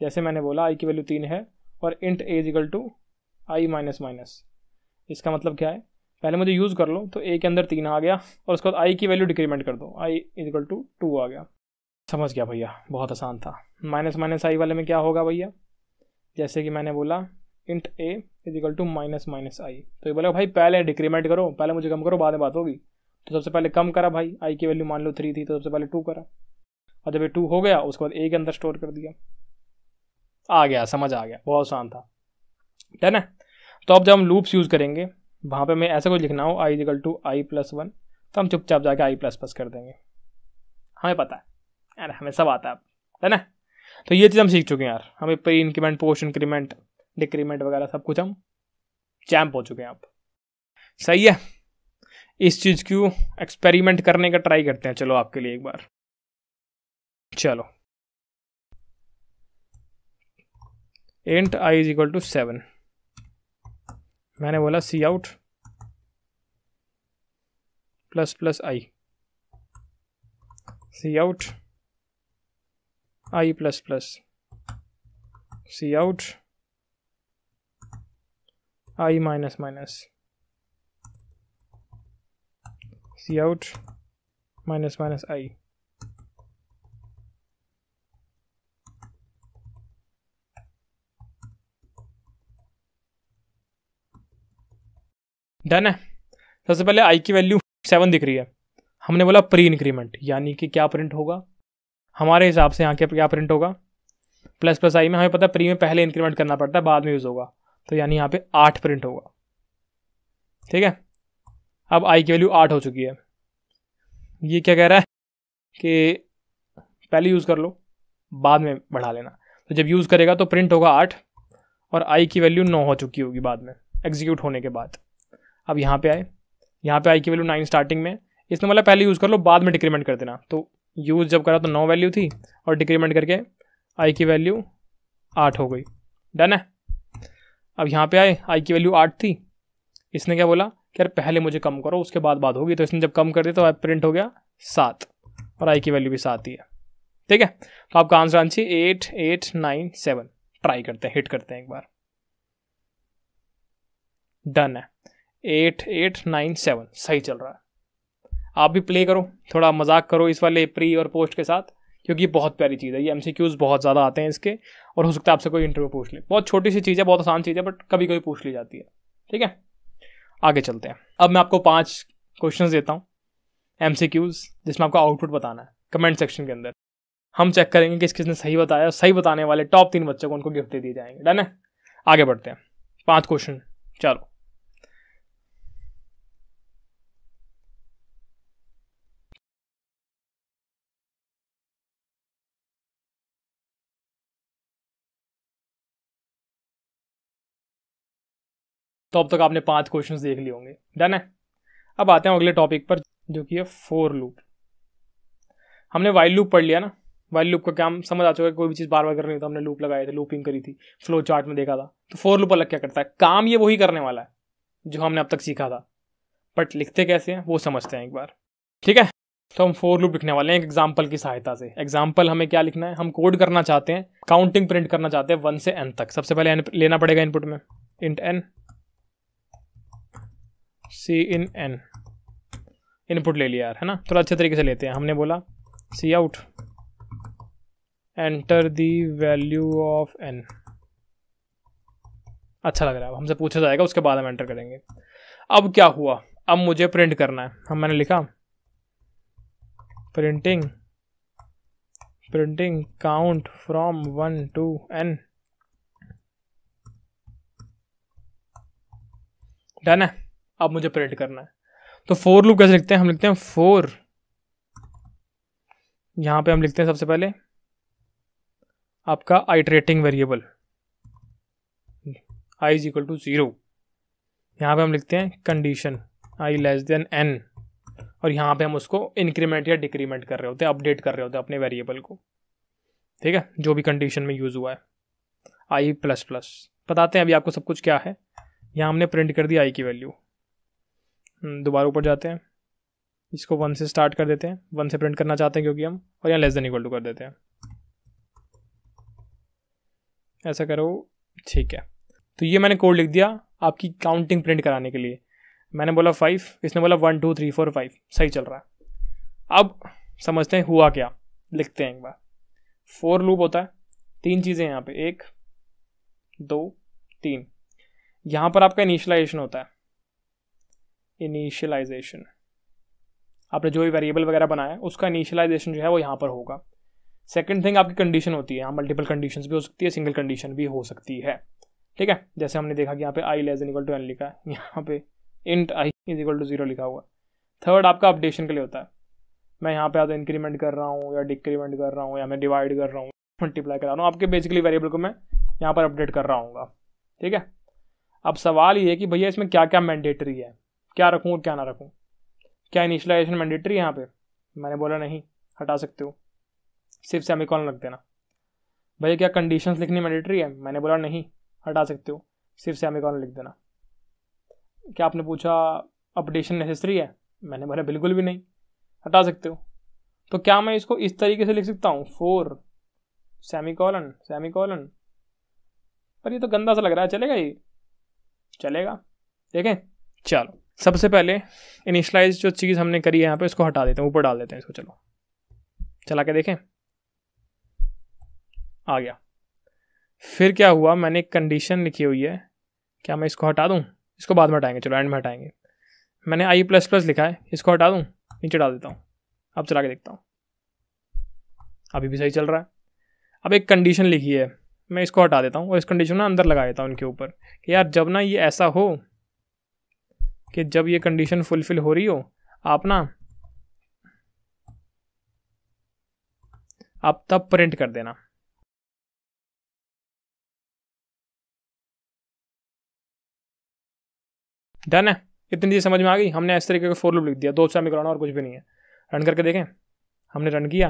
जैसे मैंने बोला आई की वैल्यू तीन है और int A is equal to I minus minus इसका मतलब क्या है पहले मुझे यूज़ कर लो तो ए के अंदर तीन आ गया और उसके बाद आई की वैल्यू डिक्रीमेंट कर दो आई इजिकल टू टू आ गया समझ गया भैया बहुत आसान था माइनस माइनस आई वाले में क्या होगा भैया जैसे कि मैंने बोला int A is equal to minus minus I तो ये बोला भाई पहले डिक्रीमेंट करो पहले मुझे कम करो बाद में बात होगी तो सबसे पहले कम करा भाई आई की वैल्यू मान लो थ्री थी तो सबसे पहले टू करा और जब ये टू हो गया उसके बाद ए के अंदर स्टोर कर दिया आ गया समझ आ गया बहुत आसान था डन है तो अब जब हम लूप्स यूज़ करेंगे वहाँ पे मैं ऐसा कुछ लिखना हो I is equal to I plus one तो हम चुपचाप जाके आई प्लस प्लस कर देंगे हमें पता है यार हमें सब आता है है ना तो ये चीज़ हम सीख चुके हैं यार हमें pre increment post increment decrement वगैरह सब कुछ हम चैम्प हो चुके हैं आप सही है इस चीज़ को एक्सपेरिमेंट करने का ट्राई करते हैं चलो आपके लिए एक बार चलो int I is equal to seven मैंने बोला सी out plus plus I C out I plus plus C out I minus minus C out minus minus I done है सबसे पहले आई की वैल्यू सेवन दिख रही है हमने बोला प्री इंक्रीमेंट यानी कि क्या प्रिंट होगा हमारे हिसाब से यहाँ के क्या प्रिंट होगा प्लस प्लस आई में हमें पता है प्री में पहले इंक्रीमेंट करना पड़ता है बाद में यूज़ होगा तो यानी यहाँ पे आठ प्रिंट होगा ठीक है अब आई की वैल्यू आठ हो चुकी है ये क्या कह रहा है कि पहले यूज़ कर लो बाद में बढ़ा लेना तो जब यूज़ करेगा तो प्रिंट होगा आठ और आई की वैल्यू नौ हो चुकी होगी बाद में एग्जीक्यूट होने के बाद अब यहाँ पे आए यहाँ पे आई की वैल्यू नाइन स्टार्टिंग में इसमें मतलब पहले यूज़ कर लो बाद में डिक्रीमेंट कर देना तो यूज़ जब करा तो नौ वैल्यू थी और डिक्रीमेंट करके आई की वैल्यू आठ हो गई डन है अब यहाँ पे आए आई की वैल्यू आठ थी इसने क्या बोला कि यार पहले मुझे कम करो उसके बाद बात होगी तो इसने जब कम कर दिया तो आई प्रिंट हो गया सात और आई की वैल्यू भी सात ही है ठीक है तो आपका answer answer eight eight nine seven try करते हैं हिट करते हैं एक बार डन है एट एट नाइन सेवन सही चल रहा है आप भी प्ले करो थोड़ा मजाक करो इस वाले प्री और पोस्ट के साथ क्योंकि ये बहुत प्यारी चीज़ है ये एम बहुत ज़्यादा आते हैं इसके और हो सकता है आपसे कोई इंटरव्यू पूछ ले बहुत छोटी सी चीज़ है बहुत आसान चीज़ है बट कभी कभी पूछ ली जाती है ठीक है आगे चलते हैं अब मैं आपको पाँच क्वेश्चन देता हूँ एम जिसमें आपको आउटपुट बताना है कमेंट सेक्शन के अंदर हम चेक करेंगे किस किसने सही बताया सही बताने वाले टॉप तीन बच्चों को उनको गिफ्ट दे दिए जाएंगे डन है आगे बढ़ते हैं पाँच क्वेश्चन चलो तो अब तक आपने पांच क्वेश्चंस देख लिए होंगे डन है अब आते हैं अगले टॉपिक पर जो कि है फोर लूप हमने वाइल लूप पढ़ लिया ना वाइल लूप का क्या समझ आ चुका है कोई भी चीज़ बार बार करनी तो हमने लूप लगाए थे लूपिंग करी थी फ्लो चार्ट में देखा था तो फोर लूप अलग क्या करता है काम ये वही करने वाला है जो हमने अब तक सीखा था बट लिखते कैसे हैं वो समझते हैं एक बार ठीक है तो हम फोर लूप लिखने वाले हैं एक एग्जाम्पल की सहायता से एग्जाम्पल हमें क्या लिखना है हम कोड करना चाहते हैं काउंटिंग प्रिंट करना चाहते हैं वन से एन तक सबसे पहले एन लेना पड़ेगा इनपुट में int N C in N input ले लिया यार है ना थोड़ा अच्छे तरीके से लेते हैं हमने बोला सी out enter the value of N अच्छा लग रहा है हमसे पूछा जाएगा उसके बाद हम एंटर करेंगे अब क्या हुआ अब मुझे प्रिंट करना है हम मैंने लिखा printing printing count from one to N done है अब मुझे प्रिंट करना है तो फोर लूप कैसे लिखते हैं हम लिखते हैं फोर यहां पे हम लिखते हैं सबसे पहले आपका iterating variable I is equal to zero यहां पे हम लिखते हैं condition I less than N और यहां पे हम उसको इंक्रीमेंट या डिक्रीमेंट कर रहे होते हैं अपडेट कर रहे होते हैं अपने वेरिएबल को ठीक है जो भी कंडीशन में यूज़ हुआ है आई प्लस प्लस बताते हैं अभी आपको सब कुछ क्या है यहाँ हमने प्रिंट कर दिया आई की वैल्यू हम्म, दोबारा ऊपर जाते हैं इसको वन से स्टार्ट कर देते हैं वन से प्रिंट करना चाहते हैं क्योंकि हम और यहाँ लेस देन इक्वल टू कर देते हैं ऐसा करो ठीक है तो ये मैंने कोड लिख दिया आपकी काउंटिंग प्रिंट कराने के लिए मैंने बोला फाइव इसने बोला one two three four five सही चल रहा है अब समझते हैं हुआ क्या लिखते हैं एक बार फोर लूप होता है तीन चीज़ें यहाँ पे एक दो तीन यहाँ पर आपका इनिशलाइजेशन होता है इनिशियलाइजेशन आपने जो भी वेरिएबल वगैरह बनाया है उसका इनिशियलाइजेशन जो है वो यहाँ पर होगा सेकेंड थिंग आपकी कंडीशन होती है यहाँ मल्टीपल कंडीशन भी हो सकती है सिंगल कंडीशन भी हो सकती है ठीक है जैसे हमने देखा कि यहाँ पे I in equal to N लिखा है यहाँ पे int I is equal to zero लिखा हुआ थर्ड आपका अपडेशन के लिए होता है मैं यहाँ पे या तो इंक्रीमेंट कर रहा हूँ या डिक्रीमेंट कर रहा हूँ या मैं डिवाइड कर रहा हूँ मल्टीप्लाई कर रहा हूँ आपके बेसिकली वेरिएबल को मैं यहाँ पर अपडेट कर रहा हूँ ठीक है अब सवाल ये है कि भैया इसमें क्या क्या मैंडेटरी है क्या रखूँ और क्या ना रखूँ क्या इनिशलाइजेशन मैंडेटरी यहाँ पे मैंने बोला नहीं हटा सकते हो सिर्फ सेमी कॉलन रख देना भैया क्या कंडीशन लिखनी मैंडेटरी है मैंने बोला नहीं हटा सकते हो सिर्फ सेमी कॉलन लिख देना क्या आपने पूछा अपडेशन नेसेसरी है मैंने बोला बिल्कुल भी नहीं हटा सकते हो तो क्या मैं इसको इस तरीके से लिख सकता हूँ for semicolon semicolon पर ये तो गंदा सा लग रहा है चलेगा ये चलेगा ठीक है चलो सबसे पहले इनिशलाइज जो चीज़ हमने करी है यहाँ पे इसको हटा देते हैं ऊपर डाल देते हैं इसको चलो चला के देखें आ गया फिर क्या हुआ मैंने एक कंडीशन लिखी हुई है क्या मैं इसको हटा दूँ इसको बाद में हटाएंगे चलो एंड में हटाएंगे मैंने आई प्लस प्लस लिखा है इसको हटा दूँ नीचे डाल देता हूँ अब चला के देखता हूँ अभी भी सही चल रहा है अब एक कंडीशन लिखी है मैं इसको हटा देता हूँ और इस कंडीशन ना अंदर लगा देता हूँ उनके ऊपर कि यार जब ना ये ऐसा हो कि जब ये कंडीशन फुलफिल हो रही हो आप ना आप तब प्रिंट कर देना डन है इतनी चीज़ समझ में आ गई हमने इस तरीके का फोर लूप लिख दिया दो समीकरण और कुछ भी नहीं है रन करके देखें हमने रन किया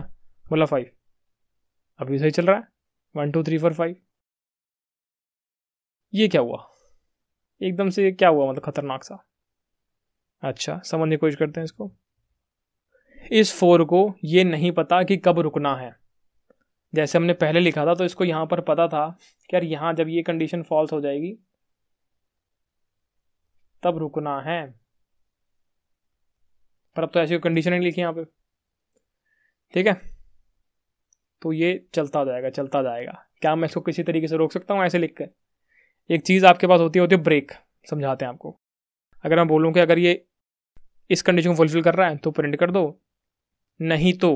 बोला फाइव अभी सही चल रहा है one two three four five ये क्या हुआ एकदम से क्या हुआ मतलब खतरनाक सा अच्छा समझने की कोशिश करते हैं इसको इस फोर को ये नहीं पता कि कब रुकना है जैसे हमने पहले लिखा था तो इसको यहाँ पर पता था कि यार यहाँ जब ये कंडीशन फॉल्स हो जाएगी तब रुकना है पर अब तो ऐसी कंडीशन नहीं लिखी यहाँ पे ठीक है तो ये चलता जाएगा चलता जाएगा क्या मैं इसको किसी तरीके से रोक सकता हूँ ऐसे लिख कर एक चीज़ आपके पास होती है होती है ब्रेक समझाते हैं आपको अगर मैं बोलूँ कि अगर ये इस कंडीशन को फुलफिल कर रहा है तो प्रिंट कर दो नहीं तो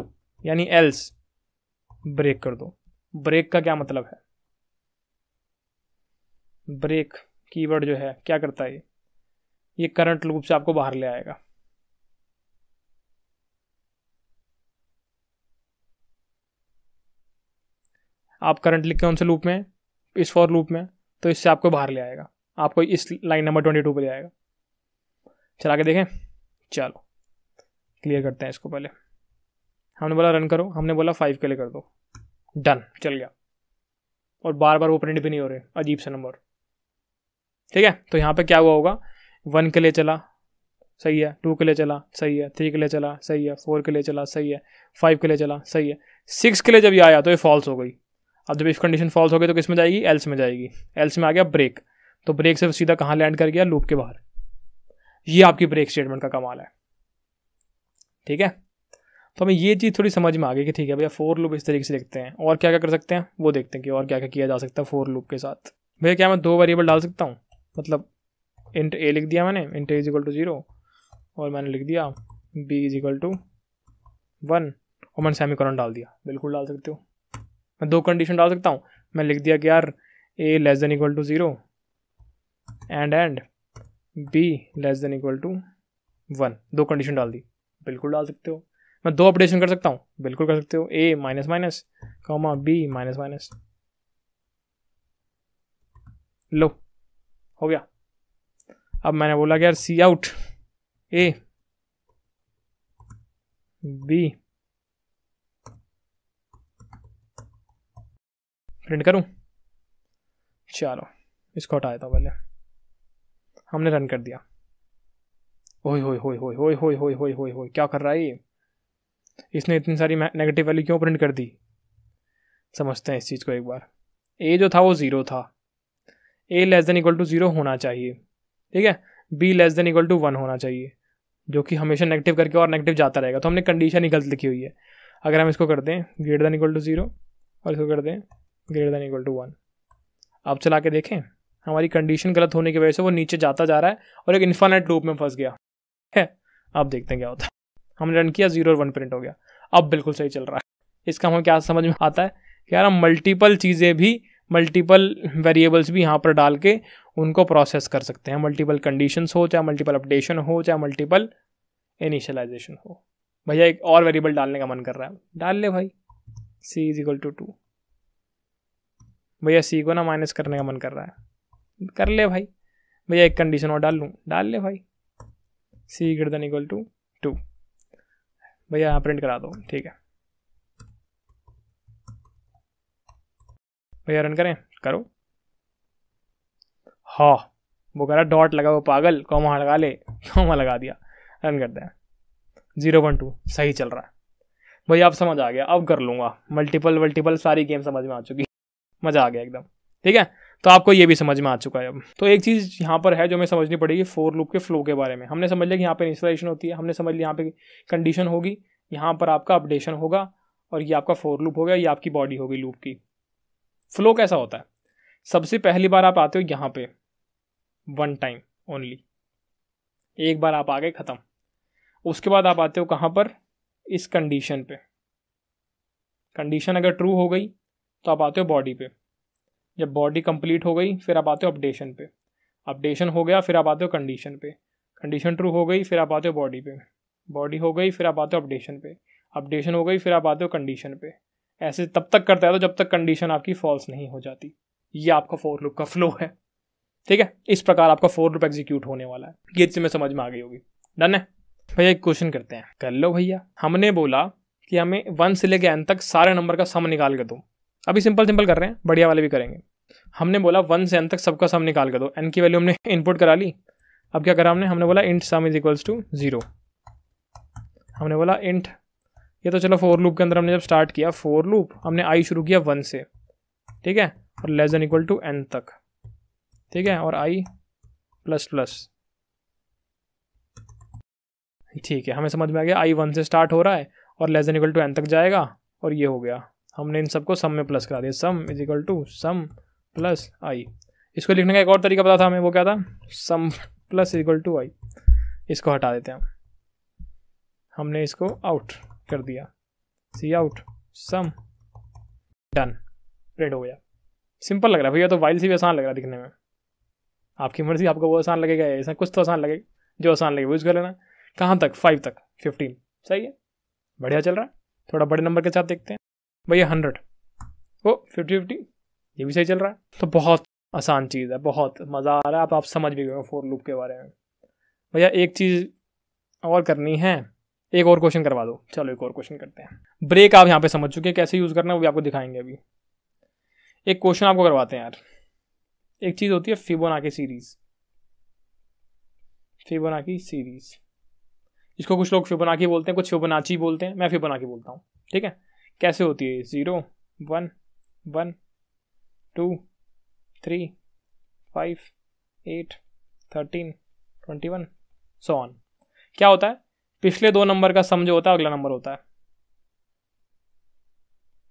यानी एल्स ब्रेक कर दो ब्रेक का क्या मतलब है ब्रेक कीवर्ड जो है क्या करता है ये करंट लूप से आपको बाहर ले आएगा आप करंट लिख के कौन से लूप में इस फॉर लूप में तो इससे आपको बाहर ले आएगा आपको इस लाइन नंबर ट्वेंटी टू पर ले आएगा चला के देखें चलो क्लियर करते हैं इसको पहले हमने बोला रन करो हमने बोला फाइव के लिए कर दो डन चल गया और बार बार वो प्रिंट भी नहीं हो रहे अजीब से नंबर ठीक है तो यहाँ पे क्या हुआ होगा वन के लिए चला सही है टू के लिए चला सही है थ्री के लिए चला सही है फोर के लिए चला सही है फाइव के लिए चला सही है सिक्स के लिए जब ये आया तो ये फॉल्स हो गई अब जब इस कंडीशन फॉल्स हो गई तो किस में जाएगी एल्स में जाएगी एल्स में आ गया ब्रेक तो ब्रेक से सीधा कहाँ लैंड कर गया लूप के बाहर ये आपकी ब्रेक स्टेटमेंट का कमाल है ठीक है तो हमें ये चीज़ थोड़ी समझ में आ गई कि ठीक है भैया फोर लूप इस तरीके से लिखते हैं और क्या क्या कर सकते हैं वो देखते हैं कि और क्या क्या किया जा सकता है फोर लूप के साथ भैया क्या मैं दो वेरिएबल डाल सकता हूँ मतलब इंट ए लिख दिया मैंने int is equal to zero और मैंने लिख दिया B is equal to one और मैंने सेमी डाल दिया बिल्कुल डाल सकते हो मैं दो कंडीशन डाल सकता हूँ मैं लिख दिया कि यार A less than equal to zero and and B less than equal to one दो कंडीशन डाल दी बिल्कुल डाल सकते हो मैं दो ऑपरेशन कर सकता हूँ बिल्कुल कर सकते हो A minus minus comma B minus minus लो हो गया अब मैंने बोला कि यार C out A B print करूँ चलो इसको हटा देता हूँ पहले हमने रन कर दिया ओह हो क्या कर रहा है ये इसने इतनी सारी नेगेटिव वैल्यू क्यों प्रिंट कर दी समझते हैं इस चीज़ को एक बार ए जो था वो ज़ीरो था A less than equal to zero होना चाहिए ठीक है B less than equal to one होना चाहिए जो कि हमेशा नेगेटिव करके और नेगेटिव जाता रहेगा तो हमने कंडीशन ही गलत लिखी हुई है अगर हम इसको कर दें greater than equal to zero और इसको कर दें greater than equal to one आप चला के देखें हमारी कंडीशन गलत होने की वजह से वो नीचे जाता जा रहा है और एक इन्फानेट रूप में फंस गया है अब देखते हैं क्या होता है हमने रन किया जीरो और वन प्रिंट हो गया अब बिल्कुल सही चल रहा है इसका हमें क्या समझ में आता है कि यार हम मल्टीपल चीज़ें भी मल्टीपल वेरिएबल्स भी यहाँ पर डाल के उनको प्रोसेस कर सकते हैं मल्टीपल कंडीशन हो चाहे मल्टीपल अपडेशन हो चाहे मल्टीपल इनिशलाइजेशन हो भैया एक और वेरिएबल डालने का मन कर रहा है डाल ले भाई C is equal to two भैया सी को ना माइनस करने का मन कर रहा है कर ले भाई भैया एक कंडीशन और डाल लूँ डाल ले भाई C greater than equal to two भैया यहाँ प्रिंट करा दो ठीक है भैया रन करें करो हाँ वो कह रहा डॉट लगा वो पागल कॉमा लगा ले कॉमा लगा दिया रन करते हैं जीरो वन टू सही चल रहा है भैया अब समझ आ गया अब कर लूँगा मल्टीपल मल्टीपल सारी गेम समझ में आ चुकी मज़ा आ गया एकदम ठीक है तो आपको ये भी समझ में आ चुका है अब तो एक चीज़ यहाँ पर है जो हमें समझनी पड़ेगी फोर लूप के फ्लो के बारे में हमने समझ लिया कि यहाँ पर इंस्टॉलेशन होती है हमने समझ लिया यहाँ पे कंडीशन होगी यहाँ पर आपका अपडेशन होगा और ये आपका फोर लूप हो गया ये आपकी बॉडी होगी लूप की फ्लो कैसा होता है सबसे पहली बार आप आते हो यहाँ पे वन टाइम ओनली एक बार आप आ गए ख़त्म उसके बाद आप आते हो कहाँ पर इस कंडीशन पे कंडीशन अगर ट्रू हो गई तो आप आते हो बॉडी पे जब बॉडी कंप्लीट हो गई फिर आप आते हो अपडेशन पे अपडेशन हो गया फिर आप आते हो कंडीशन पे कंडीशन ट्रू हो गई फिर आप आते हो बॉडी पे बॉडी हो गई फिर आप आते हो अपडेशन पे अपडेशन हो गई फिर आप आते हो कंडीशन पे ऐसे तब तक करते हो जब तक कंडीशन आपकी फॉल्स नहीं हो जाती ये आपका फोर लुक का फ्लो है ठीक है इस प्रकार आपका फोर लुक एग्जीक्यूट होने वाला है ये चीज़ में समझ में आ गई होगी डन है भैया एक क्वेश्चन करते हैं कर लो भैया हमने बोला कि हमें वन से लेके एन तक सारे नंबर का सम निकाल के दूँ अभी सिंपल सिंपल कर रहे हैं बढ़िया वाले भी करेंगे हमने बोला वन से एन तक सबका सम निकाल कर दो एन की वैल्यू हमने इनपुट करा ली अब क्या करा हमने हमने बोला int sum is equals to zero हमने बोला इंट ये तो चलो फोर लूप के अंदर हमने जब स्टार्ट किया फोर लूप हमने आई शुरू किया वन से ठीक है और less than equal to N तक ठीक है और आई प्लस प्लस ठीक है हमें समझ में आ गया आई वन से स्टार्ट हो रहा है और less than equal to N तक जाएगा और ये हो गया हमने इन सबको सम में प्लस करा दिया sum is equal to sum plus I इसको लिखने का एक और तरीका पता था हमें वो क्या था sum plus equal to I इसको हटा देते हैं हमने इसको आउट कर दिया C out sum done red हो गया सिंपल लग रहा है भैया तो वाइल से भी आसान लग रहा है दिखने में आपकी मर्जी आपको वो आसान लगेगा ऐसा कुछ तो आसान लगेगा जो आसान लगेगा वो यूज़ कर लेना कहाँ तक फाइव तक फिफ्टीन सही है बढ़िया चल रहा है थोड़ा बड़े नंबर के साथ देखते हैं भैया हंड्रेड वो फिफ्टी फिफ्टी ये भी सही चल रहा है तो बहुत आसान चीज़ है बहुत मज़ा आ रहा है आप आप समझ भी गए फोर लूप के बारे में भैया एक चीज़ और करनी है एक और क्वेश्चन करवा दो चलो एक और क्वेश्चन करते हैं ब्रेक आप यहाँ पे समझ चुके हैं कैसे यूज़ करना है वो भी आपको दिखाएंगे अभी एक क्वेश्चन आपको करवाते हैं यार एक चीज़ होती है की सीरीज़ की सीरीज़ इसको कुछ लोग फिबोनाकी बोलते हैं कुछ फिबोनाची बोलते हैं मैं फिबोनाकी बोलता हूँ ठीक है कैसे होती है zero one one two three five eight thirteen twenty one so on क्या होता है पिछले दो नंबर का सम जो होता है अगला नंबर होता है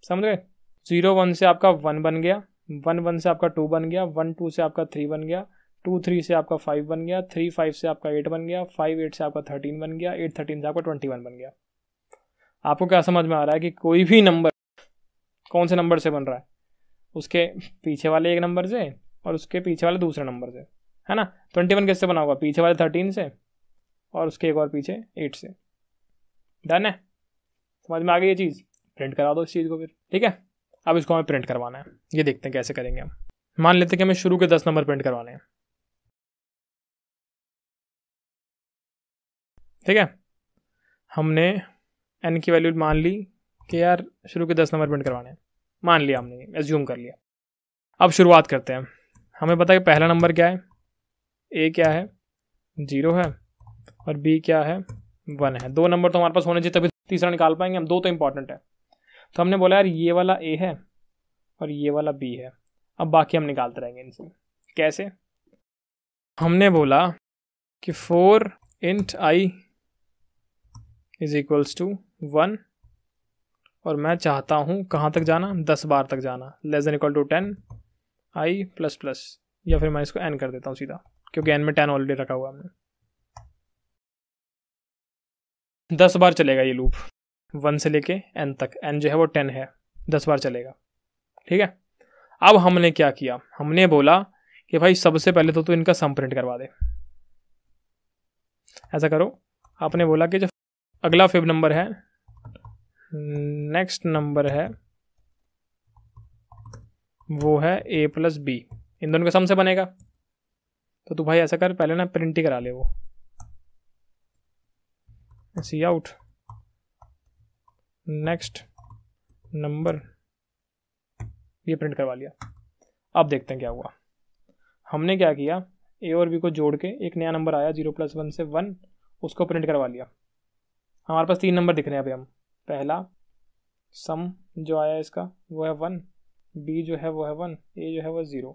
समझ गए जीरो वन से आपका वन बन गया वन वन से आपका टू बन गया वन टू से आपका थ्री बन गया टू थ्री से आपका फाइव बन गया थ्री फाइव से आपका एट बन गया फाइव एट से आपका थर्टीन बन गया एट थर्टीन से आपका ट्वेंटी वन बन गया आपको क्या समझ में आ रहा है कि कोई भी नंबर कौन से नंबर से बन रहा है उसके पीछे वाले एक नंबर से और उसके पीछे वाले दूसरे नंबर से है ना ट्वेंटी वन किससे बना होगा पीछे वाले थर्टीन से और उसके एक और पीछे एट से डन है समझ में आ गई ये चीज़ प्रिंट करा दो इस चीज़ को फिर ठीक है अब इसको हमें प्रिंट करवाना है ये देखते हैं कैसे करेंगे हम मान लेते हैं कि हमें शुरू के दस नंबर प्रिंट करवाने हैं ठीक है हमने एन की वैल्यू मान ली कि यार शुरू के दस नंबर प्रिंट करवाने हैं मान लिया हमने एज्यूम कर लिया अब शुरुआत करते हैं हमें पता है पहला नंबर क्या है ए क्या है जीरो है और बी क्या है वन है दो नंबर तो हमारे पास होने चाहिए तभी तो तीसरा निकाल पाएंगे हम दो तो इम्पॉर्टेंट है तो हमने बोला यार ये वाला ए है और ये वाला बी है अब बाकी हम निकालते रहेंगे इनसे कैसे हमने बोला कि for int I is equals to one और मैं चाहता हूँ कहाँ तक जाना दस बार तक जाना less than equal to ten I plus plus या फिर मैं इसको एन कर देता हूँ सीधा क्योंकि एन में टेन ऑलरेडी रखा हुआ हमने दस बार चलेगा ये लूप वन से लेके एन तक एन जो है वो टेन है दस बार चलेगा ठीक है अब हमने क्या किया हमने बोला कि भाई सबसे पहले तो तू इनका सम प्रिंट करवा दे ऐसा करो आपने बोला कि जो अगला फिब नंबर है नेक्स्ट नंबर है वो है ए प्लस बी इन दोनों के सम से बनेगा तो तू भाई ऐसा कर पहले ना प्रिंट ही करा ले वो सी आउट नेक्स्ट नंबर ये प्रिंट करवा लिया अब देखते हैं क्या हुआ हमने क्या किया ए और बी को जोड़ के एक नया नंबर आया जीरो प्लस वन से वन उसको प्रिंट करवा लिया हमारे पास तीन नंबर दिख रहे हैं अभी हम पहला सम जो आया इसका वो है वन बी जो है वो है वन ए जो है वो ज़ीरो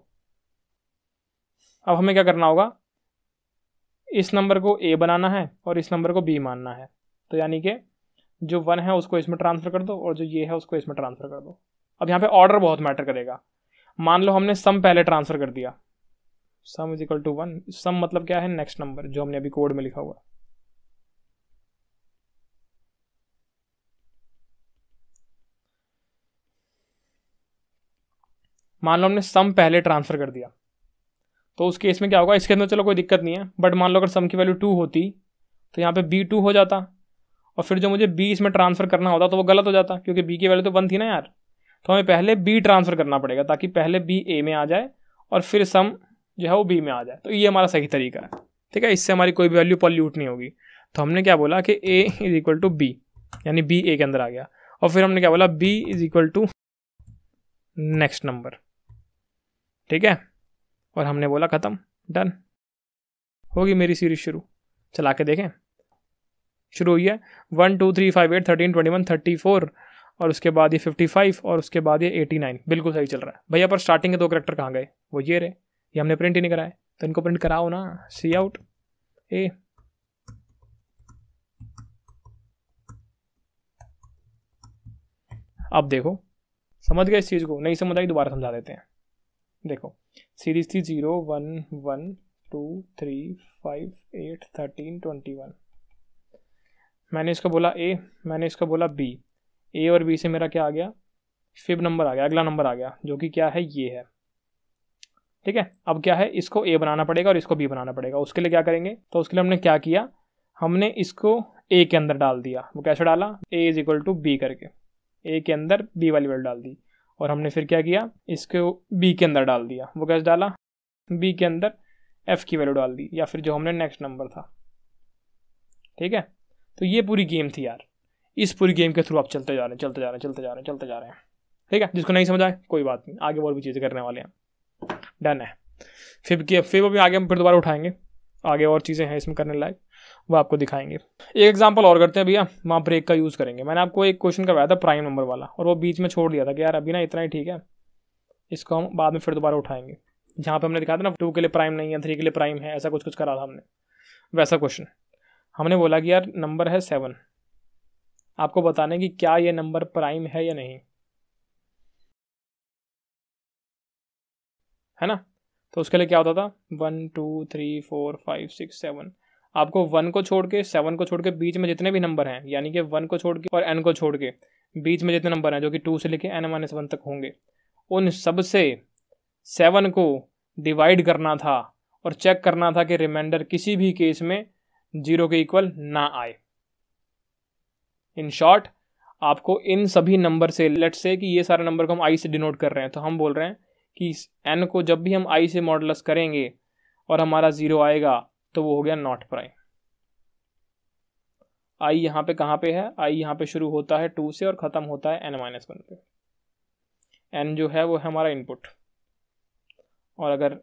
अब हमें क्या करना होगा इस नंबर को ए बनाना है और इस नंबर को बी मानना है तो यानी कि जो वन है उसको इसमें ट्रांसफ़र कर दो और जो ये है उसको इसमें ट्रांसफ़र कर दो अब यहाँ पे ऑर्डर बहुत मैटर करेगा मान लो हमने सम पहले ट्रांसफ़र कर दिया sum is equal to one sum मतलब क्या है नेक्स्ट नंबर जो हमने अभी कोड में लिखा हुआ है मान लो हमने सम पहले ट्रांसफ़र कर दिया तो उस केस में क्या होगा इसके अंदर चलो कोई दिक्कत नहीं है बट मान लो अगर सम की वैल्यू टू होती तो यहाँ पे बी टू हो जाता और फिर जो मुझे बी इसमें ट्रांसफ़र करना होता तो वो गलत हो जाता क्योंकि बी की वैल्यू तो वन थी ना यार तो हमें पहले बी ट्रांसफ़र करना पड़ेगा ताकि पहले बी ए में आ जाए और फिर सम जो है वो बी में आ जाए तो ये हमारा सही तरीका है ठीक है इससे हमारी कोई भी वैल्यू पॉल्यूट नहीं होगी तो हमने क्या बोला कि A is equal to B यानी बी ए के अंदर आ गया और फिर हमने क्या बोला B is equal to next number ठीक है और हमने बोला ख़त्म डन होगी मेरी सीरीज शुरू चला के देखें शुरू हुई है one two three five eight thirteen twenty one thirty four और उसके बाद ये फिफ्टी फाइव और उसके बाद ये एटी नाइन बिल्कुल सही चल रहा है भैया पर स्टार्टिंग के दो करेक्टर कहाँ गए वो ये रहे ये हमने प्रिंट ही नहीं कराए तो इनको प्रिंट कराओ ना सी आउट ए अब देखो समझ गए इस चीज़ को नहीं समझ आई दोबारा समझा देते हैं देखो सीरीज थी zero one one two three five eight thirteen twenty one मैंने इसका बोला ए मैंने इसका बोला बी ए और बी से मेरा क्या आ गया फिफ नंबर आ गया अगला नंबर आ गया जो कि क्या है ये है ठीक है अब क्या है इसको ए बनाना पड़ेगा और इसको बी बनाना पड़ेगा उसके लिए क्या करेंगे तो उसके लिए हमने क्या किया हमने इसको ए के अंदर डाल दिया वो कैसे डाला A is equal to B करके ए के अंदर बी वाली वैल्यू डाल दी और हमने फिर क्या किया इसको बी के अंदर डाल दिया वो कैसे डाला बी के अंदर एफ की वैल्यू डाल दी या फिर जो हमने नेक्स्ट नंबर था ठीक है तो ये पूरी गेम थी यार इस पूरी गेम के थ्रू आप चलते जा रहे हैं चलते जा रहे हैं चलते जा रहे हैं चलते जा रहे हैं ठीक है जिसको नहीं समझा कोई बात नहीं आगे और भी चीज़ें करने वाले हैं डन है फिर फिर वो भी आगे हम फिर दोबारा उठाएंगे आगे और चीज़ें हैं इसमें करने लायक वो आपको दिखाएंगे एक एग्जाम्पल और करते हैं भैया वहाँ ब्रेक का यूज़ करेंगे मैंने आपको एक क्वेश्चन करवाया था प्राइम नंबर वाला और वो बीच में छोड़ दिया था कि यार अभी ना इतना ही ठीक है इसको हम बाद में फिर दोबारा उठाएंगे जहाँ पर हमने दिखाया था ना टू के लिए प्राइम नहीं है थ्री के लिए प्राइम है ऐसा कुछ कुछ करा था हमने वैसा क्वेश्चन हमने बोला कि यार नंबर है सेवन आपको बताने कि क्या ये नंबर प्राइम है या नहीं है ना तो उसके लिए क्या होता था one two three four five six seven आपको वन को छोड़ के सेवन को छोड़ के बीच में जितने भी नंबर हैं यानी कि वन को छोड़ के और एन को छोड़ के बीच में जितने नंबर हैं जो कि टू से लेके एन माइनस वन तक होंगे उन सब से सेवन को डिवाइड करना था और चेक करना था कि रिमाइंडर किसी भी केस में जीरो के इक्वल ना आए इन शॉर्ट आपको इन सभी नंबर से लेट से कि ये सारे नंबर को हम आई से डिनोट कर रहे हैं तो हम बोल रहे हैं कि एन को जब भी हम आई से मॉडलस करेंगे और हमारा ज़ीरो आएगा तो वो हो गया नॉट प्राइम आई यहां पे कहां पे है आई यहां पे शुरू होता है टू से और ख़त्म होता है एन माइनस वन पे एन जो है वो है हमारा इनपुट और अगर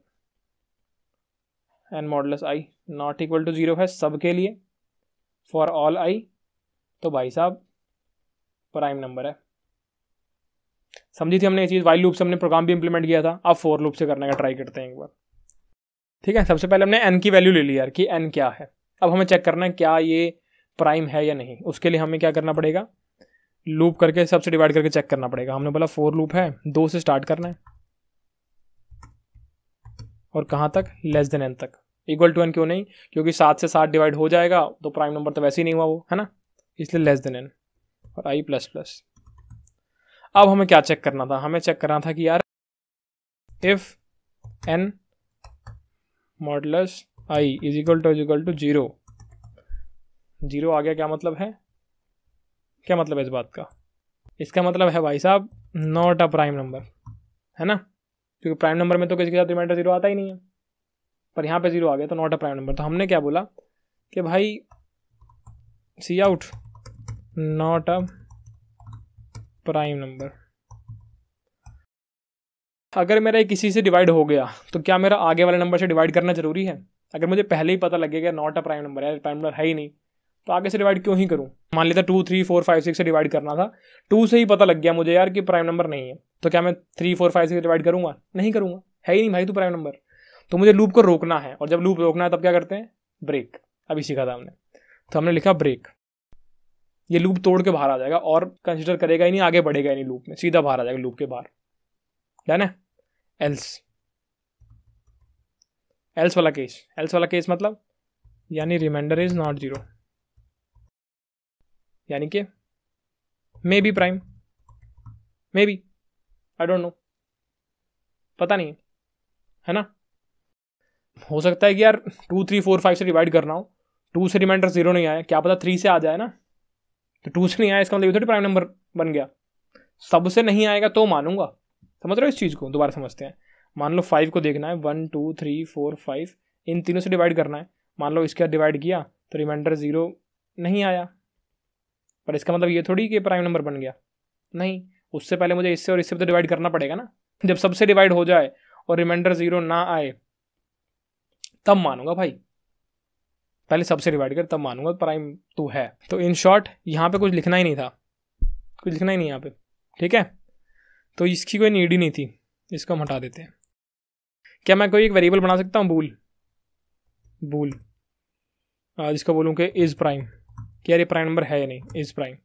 N modulus I not equal to zero है सब के लिए फॉर ऑल आई तो भाई साहब प्राइम नंबर है समझी थी हमने ये चीज़ वाइल लूप से हमने प्रोग्राम भी इंप्लीमेंट किया था अब फोर लूप से करने का ट्राई करते हैं एक बार ठीक है सबसे पहले हमने एन की वैल्यू ले ली यार कि एन क्या है अब हमें चेक करना है क्या ये प्राइम है या नहीं उसके लिए हमें क्या करना पड़ेगा लूप करके सबसे डिवाइड करके चेक करना पड़ेगा हमने बोला फोर लूप है दो से स्टार्ट करना है और कहाँ तक लेस देन एन तक इक्वल टू एन क्यों नहीं क्योंकि सात से सात डिवाइड हो जाएगा तो प्राइम नंबर तो वैसे ही नहीं हुआ वो है ना इसलिए लेस देन एन और आई प्लस प्लस अब हमें क्या चेक करना था हमें चेक करना था कि यार if N modulus I is equal to is equal to zero zero आ गया क्या मतलब है क्या मतलब है इस बात का इसका मतलब है भाई साहब नॉट अ प्राइम नंबर है ना क्योंकि प्राइम नंबर में तो किसी के साथ रिमाइंडर जीरो आता ही नहीं है पर यहाँ पे जीरो आ गया तो नॉट अ प्राइम नंबर तो हमने क्या बोला कि भाई C out not a prime number अगर मेरा ये किसी से डिवाइड हो गया तो क्या मेरा आगे वाले नंबर से डिवाइड करना जरूरी है अगर मुझे पहले ही पता लगेगा नॉट अ प्राइम नंबर है प्राइम नंबर है ही नहीं तो आगे से डिवाइड क्यों ही करूँ मान लेता two three four five six से डिवाइड करना था टू से ही पता लग गया मुझे यार कि प्राइम नंबर नहीं है तो क्या मैं three four five six divide करूँगा नहीं करूँगा है ही नहीं भाई तो प्राइम नंबर तो मुझे लूप को रोकना है और जब लूप रोकना है तब क्या करते हैं ब्रेक अभी सीखा था हमने तो हमने लिखा ब्रेक ये लूप तोड़ के बाहर आ जाएगा और कंसिडर करेगा ही नहीं आगे बढ़ेगा ही नहीं लूप में सीधा बाहर आ जाएगा लूप के बाहर है ना एल्स एल्स वाला केस एल्स वाला केस मतलब यानी रिमाइंडर इज नॉट जीरो यानी कि maybe prime maybe I don't know पता नहीं है ना हो सकता है कि यार टू थ्री फोर फाइव से डिवाइड करना हो टू से रिमाइंडर जीरो नहीं आया क्या पता थ्री से आ जाए ना तो टू से नहीं आया इसका मतलब थोड़ी प्राइम नंबर बन गया सबसे नहीं आएगा तो मानूंगा समझ रहे हो इस चीज़ को दोबारा समझते हैं मान लो फाइव को देखना है one two three four five इन तीनों से डिवाइड करना है मान लो इसका डिवाइड किया तो रिमाइंडर ज़ीरो नहीं आया पर इसका मतलब ये थोड़ी कि प्राइम नंबर बन गया नहीं उससे पहले मुझे इससे और इससे तो डिवाइड करना पड़ेगा ना जब सबसे डिवाइड हो जाए और रिमाइंडर ज़ीरो ना आए तब मानूंगा भाई पहले सबसे डिवाइड कर तब मानूंगा प्राइम टू तो है तो इन शॉर्ट यहाँ पे कुछ लिखना ही नहीं था कुछ लिखना ही नहीं यहाँ पे ठीक है तो इसकी कोई नीड ही नहीं थी इसको हम हटा देते हैं क्या मैं कोई एक वेरिएबल बना सकता हूँ बूल बूल हाँ, जिसको बोलूँ कि इज़ प्राइम क्या ये प्राइम नंबर है या नहीं इज़ प्राइम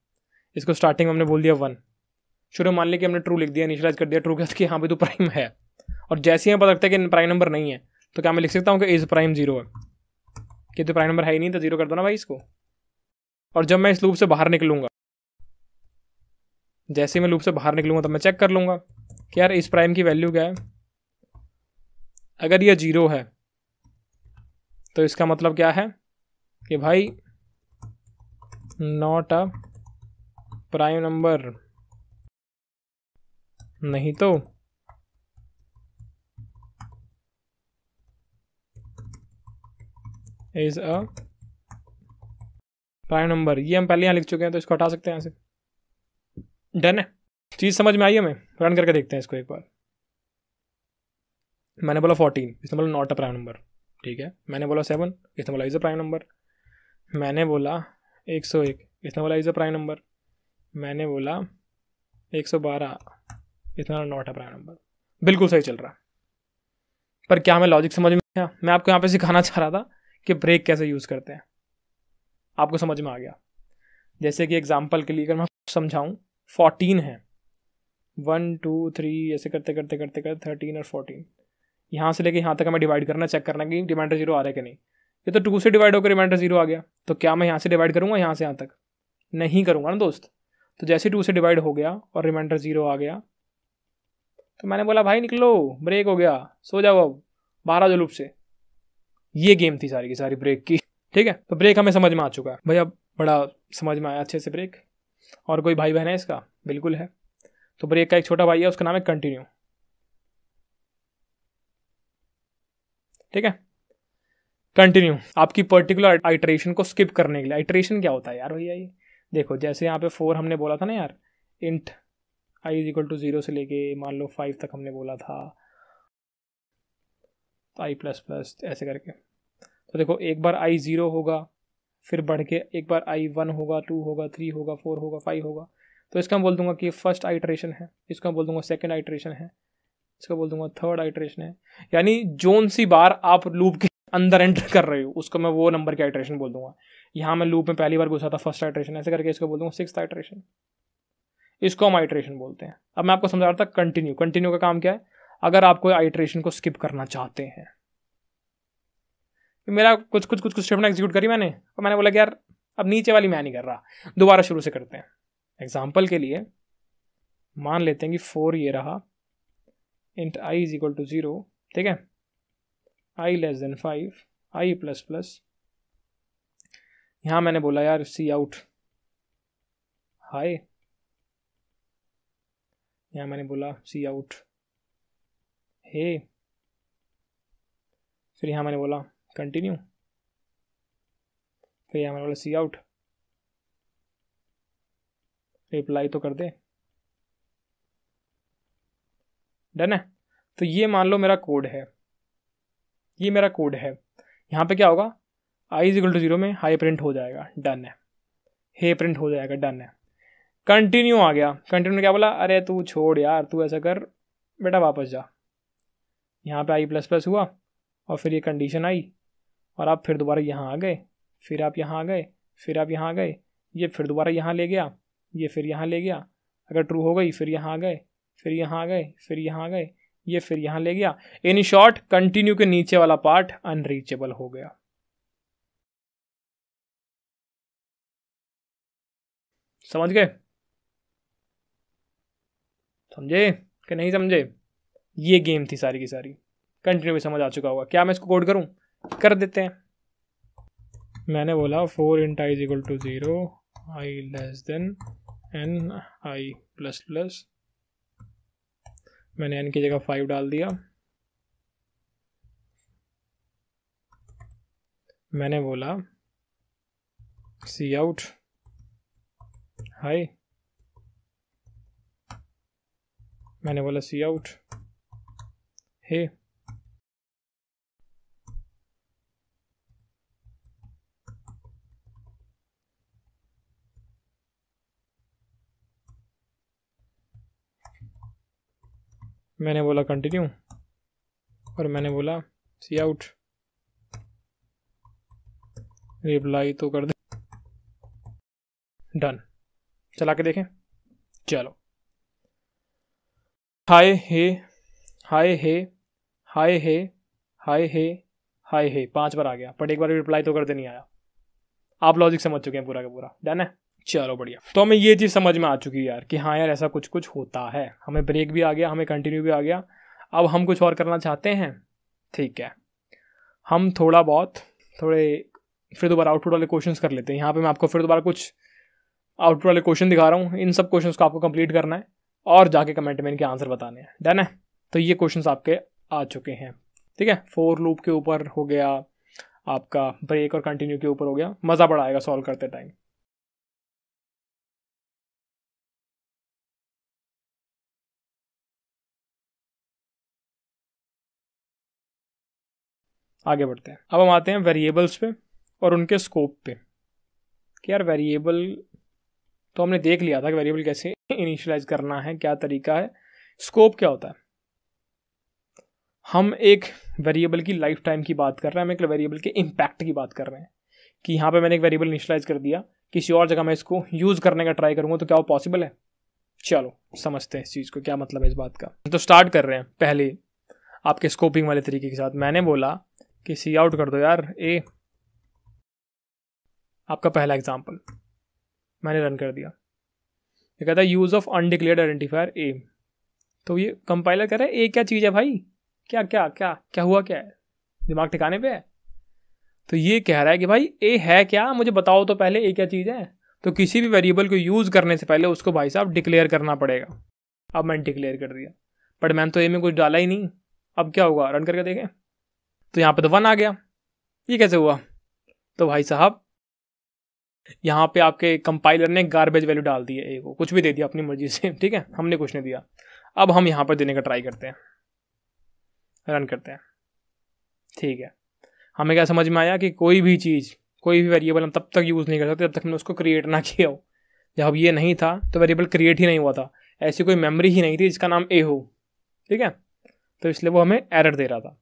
इसको स्टार्टिंग में हमने बोल दिया वन शुरू मान लिया कि हमने ट्रू लिख दिया इनिशलाइज कर दिया ट्रू के तो कि हाँ भाई तो प्राइम है और जैसे ही हमें पता लगता है कि प्राइम नंबर नहीं है तो क्या मैं लिख सकता हूँ कि इज़ प्राइम जीरो है कि तो प्राइम नंबर है ही नहीं तो जीरो कर दो ना भाई इसको और जब मैं इस लूप से बाहर निकलूँगा जैसे मैं लूप से बाहर निकलूंगा तब मैं चेक कर लूंगा कि यार इस प्राइम की वैल्यू क्या है अगर यह जीरो है तो इसका मतलब क्या है कि भाई नॉट अ प्राइम नंबर नहीं तो इज अ प्राइम नंबर ये हम पहले यहां लिख चुके हैं तो इसको हटा सकते हैं यहां से डन है चीज़ समझ में आई हमें रन करके देखते हैं इसको एक बार मैंने बोला फोर्टीन इसने बोला नॉट अ प्राइम नंबर ठीक है मैंने बोला सेवन इसने बोला इज़ अ प्राइम नंबर मैंने बोला एक सौ एक इसने बोला इज़ अ प्राइम नंबर मैंने बोला एक सौ बारह बोला नॉट अ प्राइम नंबर बिल्कुल सही चल रहा पर क्या हमें लॉजिक समझ में आया मैं आपको यहाँ पे सिखाना चाह रहा था कि ब्रेक कैसे यूज़ करते हैं आपको समझ में आ गया जैसे कि एग्जाम्पल के लिए अगर मैं समझाऊँ फोर्टीन है वन टू थ्री ऐसे करते करते करते करते थर्टीन और फोर्टीन यहाँ से लेके यहाँ तक हमें डिवाइड करना चेक करना कि रिमाइंडर जीरो आ रहा है कि नहीं ये तो टू से डिवाइड होकर रिमाइंडर जीरो आ गया तो क्या मैं यहाँ से डिवाइड करूँगा यहाँ से यहाँ तक नहीं करूँगा ना दोस्त तो जैसे टू से डिवाइड हो गया और रिमाइंडर जीरो आ गया तो मैंने बोला भाई निकलो ब्रेक हो गया सो जाओ अब बारह जुलूप से ये गेम थी सारी की सारी ब्रेक की ठीक है तो ब्रेक हमें समझ में आ चुका है भैया बड़ा समझ में आया अच्छे से ब्रेक और कोई भाई बहन है इसका बिल्कुल है तो ब्रेक का एक छोटा भाई है उसका नाम है कंटिन्यू ठीक है कंटिन्यू आपकी पर्टिकुलर आइट्रेशन को स्किप करने के लिए आइट्रेशन क्या होता है यार भैया ये देखो जैसे यहाँ पे फोर हमने बोला था ना यार int I is equal to zero से लेके मान लो फाइव तक हमने बोला था तो आई प्लस प्लस ऐसे करके तो देखो एक बार आई ज़ीरो होगा फिर बढ़ के एक बार आई वन होगा टू होगा थ्री होगा फोर होगा फाइव होगा तो इसका मैं बोल दूंगा कि फर्स्ट आइट्रेशन है इसका बोल दूंगा सेकेंड आइट्रेशन है इसका बोल दूंगा थर्ड आइट्रेशन है यानी जोन सी बार आप लूप के अंदर एंटर कर रहे हो उसको मैं वो नंबर की आइट्रेशन बोल दूंगा यहाँ मैं लूप में पहली बार घुसा था फर्स्ट आइट्रेशन ऐसे करके इसको बोल दूंगा सिक्स आइट्रेशन इसको हम आइट्रेशन बोलते हैं अब मैं आपको समझा रहा था कंटिन्यू कंटिन्यू का काम क्या है अगर आप कोई आइट्रेशन को स्किप करना चाहते हैं मेरा कुछ कुछ कुछ कुछ स्टेटमेंट एग्जीक्यूट करी मैंने और मैंने बोला कि यार अब नीचे वाली मैं नहीं कर रहा दोबारा शुरू से करते हैं एग्जाम्पल के लिए मान लेते हैं कि फोर ये रहा int I is equal to zero ठीक है i less than five i plus plus यहाँ मैंने बोला यार सी आउट हाय यहाँ मैंने बोला सी आउट हे फिर यहाँ मैंने बोला कंटिन्यू फिर हमारे वाला सी आउट रिप्लाई तो कर दे डन है तो ये मान लो मेरा कोड है ये मेरा कोड है यहाँ पे क्या होगा आई इजिकल टू जीरो में हाई प्रिंट हो जाएगा डन है हे प्रिंट हो जाएगा डन है कंटिन्यू आ गया कंटिन्यू क्या बोला अरे तू छोड़ यार तू ऐसा कर बेटा वापस जा यहाँ पे आई प्लस प्लस हुआ और फिर ये कंडीशन आई और आप फिर दोबारा यहाँ आ गए फिर आप यहाँ आ गए फिर आप यहाँ आ गए ये फिर दोबारा यहाँ ले गया ये फिर यहाँ ले गया अगर ट्रू हो गई फिर यहाँ आ गए फिर यहाँ आ गए फिर यहाँ आ गए ये फिर यहाँ ले गया इन शॉर्ट कंटिन्यू के नीचे वाला पार्ट अनरीचेबल हो गया समझ गए समझे कि नहीं समझे ये गेम थी सारी की सारी कंटिन्यू भी समझ आ चुका होगा क्या मैं इसको कोड करूं कर देते हैं मैंने बोला for int i equal to zero i less than n i plus plus मैंने एन की जगह फाइव डाल दिया मैंने बोला सी आउट हाई मैंने बोला सी आउट हे hey. मैंने बोला कंटिन्यू और मैंने बोला सी आउट रिप्लाई तो कर दे डन चला के देखें चलो हाय हे हाय हे हाय हे हाय हे हाय हे पांच बार आ गया बट एक बार भी रिप्लाई तो कर दे नहीं आया आप लॉजिक समझ चुके हैं पूरा का पूरा डन है चलो बढ़िया तो हमें ये चीज़ समझ में आ चुकी है यार कि हाँ यार ऐसा कुछ कुछ होता है हमें ब्रेक भी आ गया हमें कंटिन्यू भी आ गया अब हम कुछ और करना चाहते हैं ठीक है हम थोड़ा बहुत थोड़े फिर दोबारा आउटपुट वाले क्वेश्चन कर लेते हैं यहाँ पर मैं आपको फिर दोबारा कुछ आउटपुट वाले क्वेश्चन दिखा रहा हूँ इन सब क्वेश्चन को आपको कंप्लीट करना है और जाके कमेंट में इनके आंसर बताने हैं डन है तो ये क्वेश्चन आपके आ चुके हैं ठीक है फोर लूप के ऊपर हो गया आपका ब्रेक और कंटिन्यू के ऊपर हो गया मज़ा बड़ा आएगा सॉल्व करते टाइम आगे बढ़ते हैं अब हम आते हैं वेरिएबल्स पे और उनके स्कोप पे कि यार वेरिएबल तो हमने देख लिया था कि वेरिएबल कैसे इनिशलाइज करना है क्या तरीका है स्कोप क्या होता है हम एक वेरिएबल की लाइफ टाइम की बात कर रहे हैं हम एक वेरिएबल के इम्पैक्ट की बात कर रहे हैं कि यहाँ पे मैंने एक वेरिएबल इनिशलाइज कर दिया किसी और जगह मैं इसको यूज़ करने का ट्राई करूँगा तो क्या वो पॉसिबल है चलो समझते हैं इस चीज़ को क्या मतलब है इस बात का तो स्टार्ट कर रहे हैं पहले आपके स्कोपिंग वाले तरीके के साथ मैंने बोला कि सी आउट कर दो यार ए आपका पहला एग्जाम्पल मैंने रन कर दिया ये कहता है use of undeclared identifier a तो ये कंपाइलर कह रहा है ए क्या चीज़ है भाई क्या क्या क्या क्या हुआ क्या है दिमाग ठिकाने पे है तो ये कह रहा है कि भाई ए है क्या मुझे बताओ तो पहले ए क्या चीज़ है तो किसी भी वेरिएबल को यूज़ करने से पहले उसको भाई साहब डिक्लेयर करना पड़ेगा अब मैंने डिक्लेयर कर दिया बट मैंने तो ए में कुछ डाला ही नहीं अब क्या होगा रन करके देखें तो यहाँ पे तो वन आ गया ये कैसे हुआ तो भाई साहब यहाँ पे आपके कंपाइलर ने गार्बेज वैल्यू डाल दी है ए को कुछ भी दे दिया अपनी मर्जी से ठीक है हमने कुछ नहीं दिया अब हम यहाँ पर देने का ट्राई करते हैं रन करते हैं ठीक है हमें क्या समझ में आया कि कोई भी चीज़ कोई भी वेरिएबल हम तब तक यूज़ नहीं कर सकते जब तक हमने उसको क्रिएट ना किया हो जब ये नहीं था तो वेरिएबल क्रिएट ही नहीं हुआ था ऐसी कोई मेमोरी ही नहीं थी जिसका नाम ए हो ठीक है तो इसलिए वो हमें एरर दे रहा था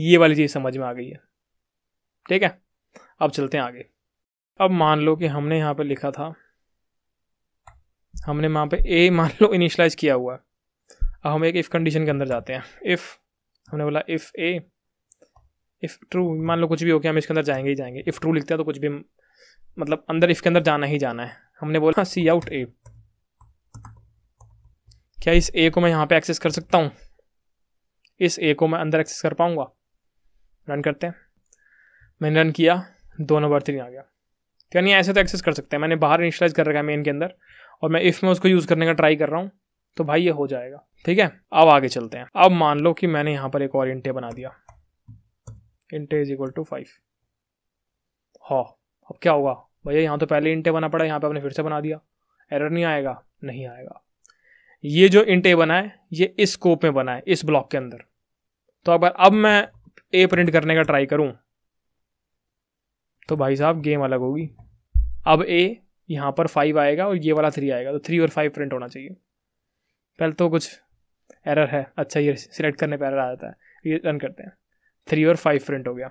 ये वाली चीज़ समझ में आ गई है ठीक है अब चलते हैं आगे अब मान लो कि हमने यहाँ पर लिखा था हमने वहाँ पे ए मान लो इनिशलाइज किया हुआ है अब हम एक इफ़ कंडीशन के अंदर जाते हैं इफ़ हमने बोला इफ़ ए इफ़ ट्रू मान लो कुछ भी हो गया हम इसके अंदर जाएंगे ही जाएंगे इफ़ ट्रू लिखते हैं तो कुछ भी मतलब अंदर इफ़ के अंदर जाना ही जाना है हमने बोला सी आउट ए क्या इस ए को मैं यहाँ पे एक्सेस कर सकता हूँ इस ए को मैं अंदर एक्सेस कर पाऊँगा रन करते हैं मैंने रन किया दो नंबर थ्री आ गया तो यानी ऐसे तो एक्सेस कर सकते हैं मैंने बाहर इनिशलाइज कर रखा है मेन के अंदर और मैं इफ़ में उसको यूज़ करने का ट्राई कर रहा हूँ तो भाई ये हो जाएगा ठीक है अब आगे चलते हैं अब मान लो कि मैंने यहाँ पर एक और इंटे बना दिया int a is equal to five हाँ अब क्या होगा भैया यहाँ तो पहले इंटे बना पड़ा यहाँ पर आपने फिर से बना दिया एरर नहीं आएगा नहीं आएगा ये जो इंटे बना है ये इस स्कोप में बना है इस ब्लॉक के अंदर तो अगर अब मैं ए प्रिंट करने का ट्राई करूं तो भाई साहब गेम अलग होगी अब ए यहाँ पर फाइव आएगा और ये वाला थ्री आएगा तो थ्री और फाइव प्रिंट होना चाहिए पहले तो कुछ एरर है अच्छा ये सिलेक्ट करने पर एरर आ जाता है ये रन करते हैं थ्री और फाइव प्रिंट हो गया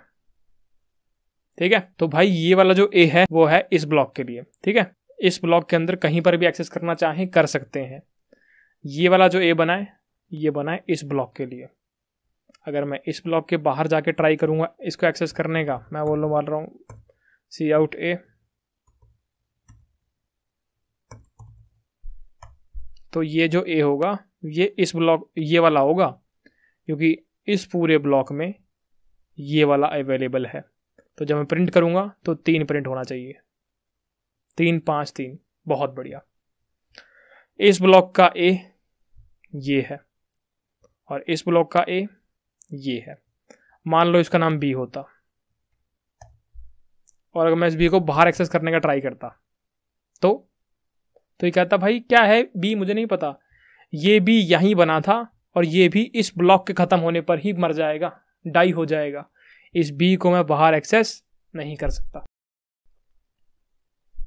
ठीक है तो भाई ये वाला जो ए है वो है इस ब्लॉक के लिए ठीक है इस ब्लॉक के अंदर कहीं पर भी एक्सेस करना चाहें कर सकते हैं ये वाला जो ए बनाए ये बनाए इस ब्लॉक के लिए अगर मैं इस ब्लॉक के बाहर जाके ट्राई करूँगा इसको एक्सेस करने का मैं बोलने वाला रहा हूँ सी आउट ए तो ये जो ए होगा ये इस ब्लॉक ये वाला होगा क्योंकि इस पूरे ब्लॉक में ये वाला अवेलेबल है तो जब मैं प्रिंट करूँगा तो तीन प्रिंट होना चाहिए तीन पाँच तीन बहुत बढ़िया इस ब्लॉक का ए ये है और इस ब्लॉक का ए ये है मान लो इसका नाम बी होता और अगर मैं इस बी को बाहर एक्सेस करने का ट्राई करता तो तो ये कहता भाई क्या है बी मुझे नहीं पता ये भी यहीं बना था और ये भी इस ब्लॉक के ख़त्म होने पर ही मर जाएगा डाई हो जाएगा इस बी को मैं बाहर एक्सेस नहीं कर सकता